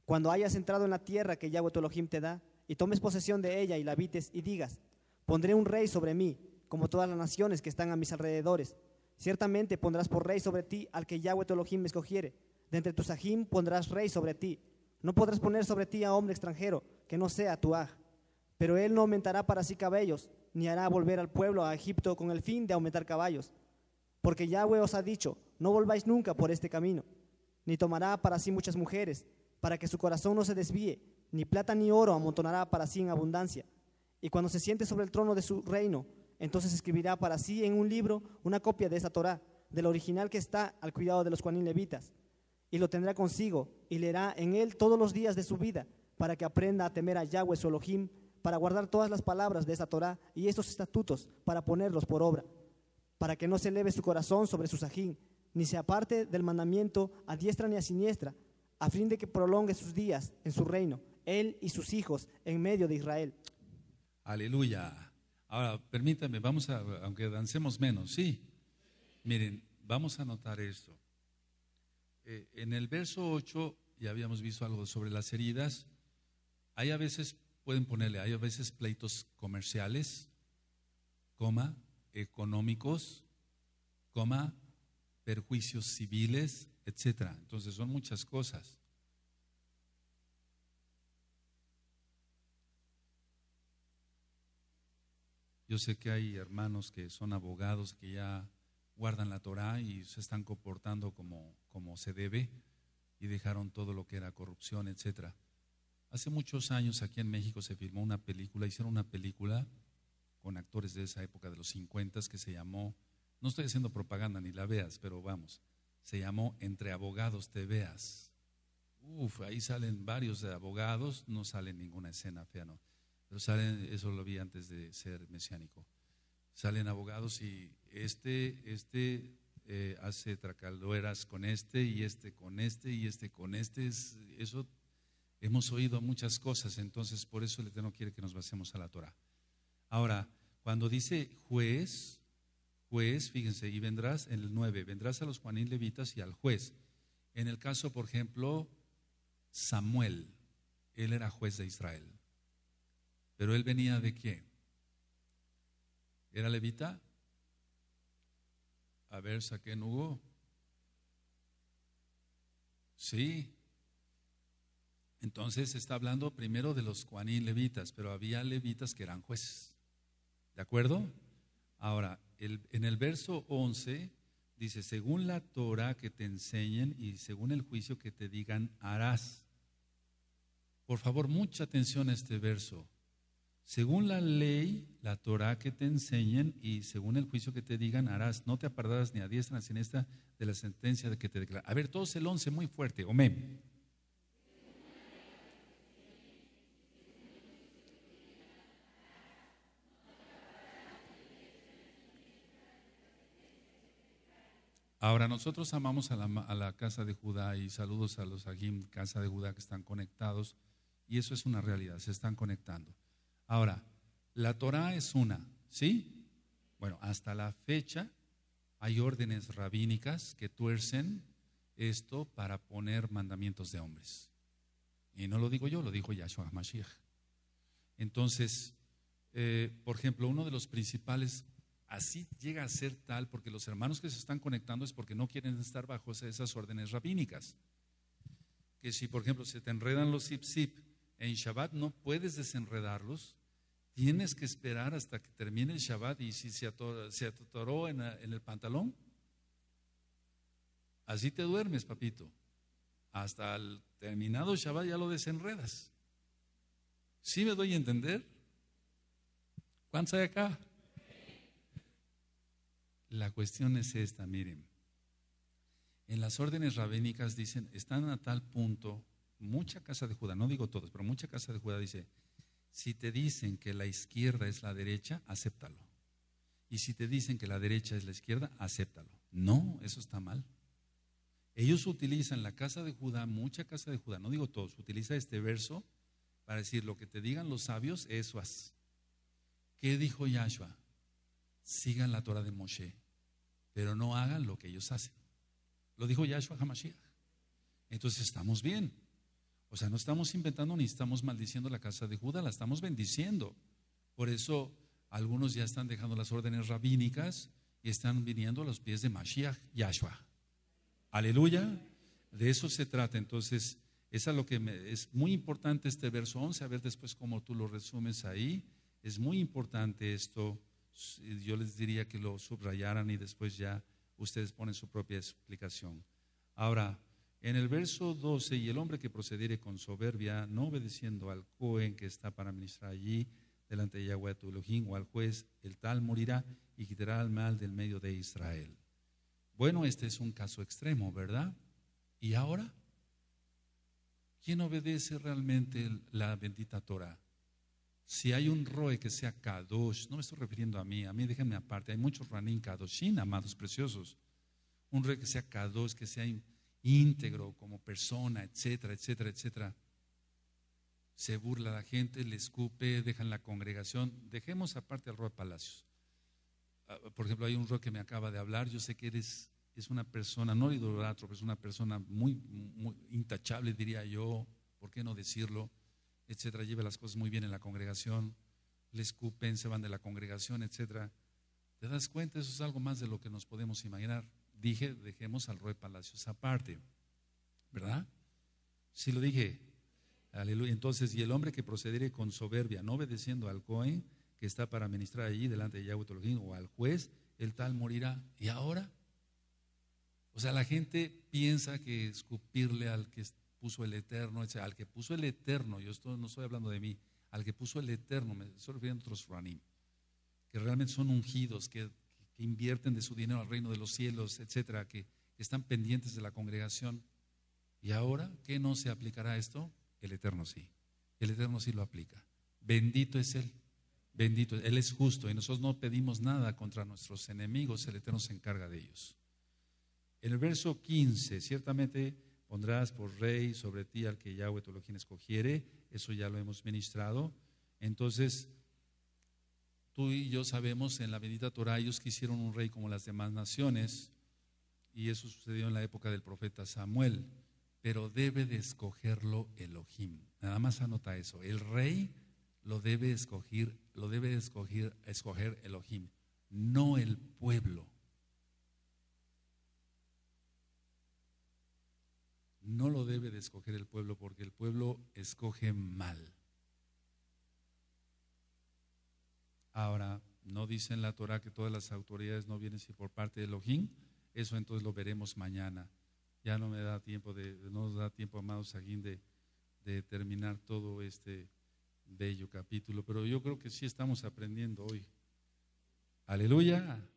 cuando hayas entrado en la tierra que Yahweh tu Elohim te da, y tomes posesión de ella y la habites, y digas, pondré un rey sobre mí, como todas las naciones que están a mis alrededores. Ciertamente pondrás por rey sobre ti al que Yahweh tu Elohim escogiere. De entre tus ajim pondrás rey sobre ti. No podrás poner sobre ti a hombre extranjero, que no sea tu aj. Pero él no aumentará para sí cabellos, ni hará volver al pueblo a Egipto con el fin de aumentar caballos. Porque Yahweh os ha dicho, no volváis nunca por este camino, ni tomará para sí muchas mujeres, para que su corazón no se desvíe, ni plata ni oro amontonará para sí en abundancia. Y cuando se siente sobre el trono de su reino, entonces escribirá para sí en un libro una copia de esa Torá, del original que está al cuidado de los Juanín levitas, y lo tendrá consigo y leerá en él todos los días de su vida, para que aprenda a temer a Yahweh su Elohim, para guardar todas las palabras de esa Torá y estos estatutos, para ponerlos por obra, para que no se eleve su corazón sobre su sajín, ni se aparte del mandamiento a diestra ni a siniestra, a fin de que prolongue sus días en su reino, él y sus hijos en medio de Israel.
Aleluya. Ahora, permítame, vamos a, aunque dancemos menos, ¿sí? Miren, vamos a notar esto. Eh, en el verso 8 ya habíamos visto algo sobre las heridas. Hay a veces, pueden ponerle, hay a veces pleitos comerciales, coma, económicos, coma, perjuicios civiles, etcétera. Entonces son muchas cosas. Yo sé que hay hermanos que son abogados que ya guardan la Torá y se están comportando como, como se debe y dejaron todo lo que era corrupción, etcétera. Hace muchos años aquí en México se filmó una película, hicieron una película con actores de esa época de los 50 que se llamó, no estoy haciendo propaganda ni la veas, pero vamos, se llamó Entre abogados te veas. Uf, ahí salen varios de abogados, no sale ninguna escena fea, no. Pero salen, eso lo vi antes de ser mesiánico. Salen abogados y este, este eh, hace tracaldueras con este y este con este y este con este. Es, eso hemos oído muchas cosas, entonces por eso el Eterno quiere que nos basemos a la Torah. Ahora, cuando dice juez, juez, fíjense, y vendrás en el 9, vendrás a los Juanín Levitas y al juez. En el caso, por ejemplo, Samuel, él era juez de Israel. Pero él venía de qué? ¿Era levita? A ver, saqué Hugo. Sí. Entonces está hablando primero de los Juanín levitas, pero había levitas que eran jueces. ¿De acuerdo? Ahora, en el verso 11 dice, según la Torah que te enseñen y según el juicio que te digan, harás. Por favor, mucha atención a este verso. Según la ley, la Torah que te enseñen y según el juicio que te digan, harás. No te apartarás ni a diestra ni a siniestra de la sentencia de que te declara. A ver, todos el 11, muy fuerte. Amén. Ahora, nosotros amamos a la, casa de Judá y saludos a los Agim, casa de Judá, que están conectados. Y eso es una realidad, se están conectando. Ahora, la Torah es una, ¿sí? Bueno, hasta la fecha hay órdenes rabínicas que tuercen esto para poner mandamientos de hombres. Y no lo digo yo, lo dijo Yahshua HaMashiach. Entonces, eh, por ejemplo, uno de los principales Así llega a ser tal porque los hermanos que se están conectando es porque no quieren estar bajo esas órdenes rabínicas. Que si, por ejemplo, se te enredan los zip-zip en Shabbat, no puedes desenredarlos. Tienes que esperar hasta que termine el Shabbat y si se atoró, en, el pantalón, así te duermes, papito. Hasta el terminado Shabbat ya lo desenredas. ¿Sí me doy a entender? ¿Cuántos hay acá? La cuestión es esta, miren. En las órdenes rabínicas dicen, están a tal punto, mucha casa de Judá, no digo todos, pero mucha casa de Judá dice, si te dicen que la izquierda es la derecha, acéptalo. Y si te dicen que la derecha es la izquierda, acéptalo. No, eso está mal. Ellos utilizan la casa de Judá, mucha casa de Judá, no digo todos, utiliza este verso para decir lo que te digan los sabios, eso haz ¿Qué dijo Yahshua? Sigan la Torah de Moshe pero no hagan lo que ellos hacen. Lo dijo Yahshua HaMashiach. Entonces estamos bien. O sea, no estamos inventando ni estamos maldiciendo la casa de Judá, la estamos bendiciendo. Por eso algunos ya están dejando las órdenes rabínicas y están viniendo a los pies de Mashiach Yahshua. Aleluya. De eso se trata. Entonces, es lo que me, es muy importante este verso 11. A ver después cómo tú lo resumes ahí. Es muy importante esto yo les diría que lo subrayaran y después ya ustedes ponen su propia explicación. Ahora, en el verso 12, y el hombre que procediere con soberbia, no obedeciendo al Cohen que está para ministrar allí, delante de Yahweh tu Elohim, o al juez, el tal morirá y quitará al mal del medio de Israel. Bueno, este es un caso extremo, ¿verdad? ¿Y ahora? ¿Quién obedece realmente la bendita Torah? Si hay un Roe que sea Kadosh, no me estoy refiriendo a mí, a mí déjenme aparte, hay muchos Ranin kadoshin, amados preciosos. Un Roe que sea Kadosh, que sea íntegro como persona, etcétera, etcétera, etcétera. Se burla la gente, le escupe, dejan la congregación. Dejemos aparte al Roe Palacios. Ah, por ejemplo, hay un Roe que me acaba de hablar, yo sé que eres es una persona, no idolatro, pero es una persona muy intachable, diría yo, ¿por qué no decirlo? etcétera, lleva las cosas muy bien en la congregación, le escupen, se van de la congregación, etcétera. ¿Te das cuenta? Eso es algo más de lo que nos podemos imaginar. Dije, dejemos al rey Palacios aparte, ¿verdad? Sí lo dije. Aleluya. Entonces, y el hombre que procediere con soberbia, no obedeciendo al Cohen, que está para ministrar allí delante de Yahweh o al juez, el tal morirá. ¿Y ahora? O sea, la gente piensa que escupirle al que está puso el Eterno, Al que puso el Eterno, yo no estoy hablando de mí, al que puso el Eterno, me estoy refiriendo a otros Ranim, que realmente son ungidos, que, que, invierten de su dinero al reino de los cielos, etcétera, que están pendientes de la congregación. ¿Y ahora qué no se aplicará esto? El Eterno sí. El Eterno sí lo aplica. Bendito es Él. Bendito, Él es justo y nosotros no pedimos nada contra nuestros enemigos, el Eterno se encarga de ellos. En el verso 15, ciertamente Pondrás por rey sobre ti al que Yahweh tu Elohim escogiere. Eso ya lo hemos ministrado. Entonces, tú y yo sabemos en la bendita Torah, ellos quisieron un rey como las demás naciones. Y eso sucedió en la época del profeta Samuel. Pero debe de escogerlo Elohim. Nada más anota eso. El rey lo debe escoger, lo debe escoger, escoger Elohim, no el pueblo. no lo debe de escoger el pueblo porque el pueblo escoge mal. Ahora, no dice en la Torah que todas las autoridades no vienen si por parte de Elohim, eso entonces lo veremos mañana. Ya no me da tiempo de, no nos da tiempo, amados Sagín, de, de terminar todo este bello capítulo, pero yo creo que sí estamos aprendiendo hoy. Aleluya.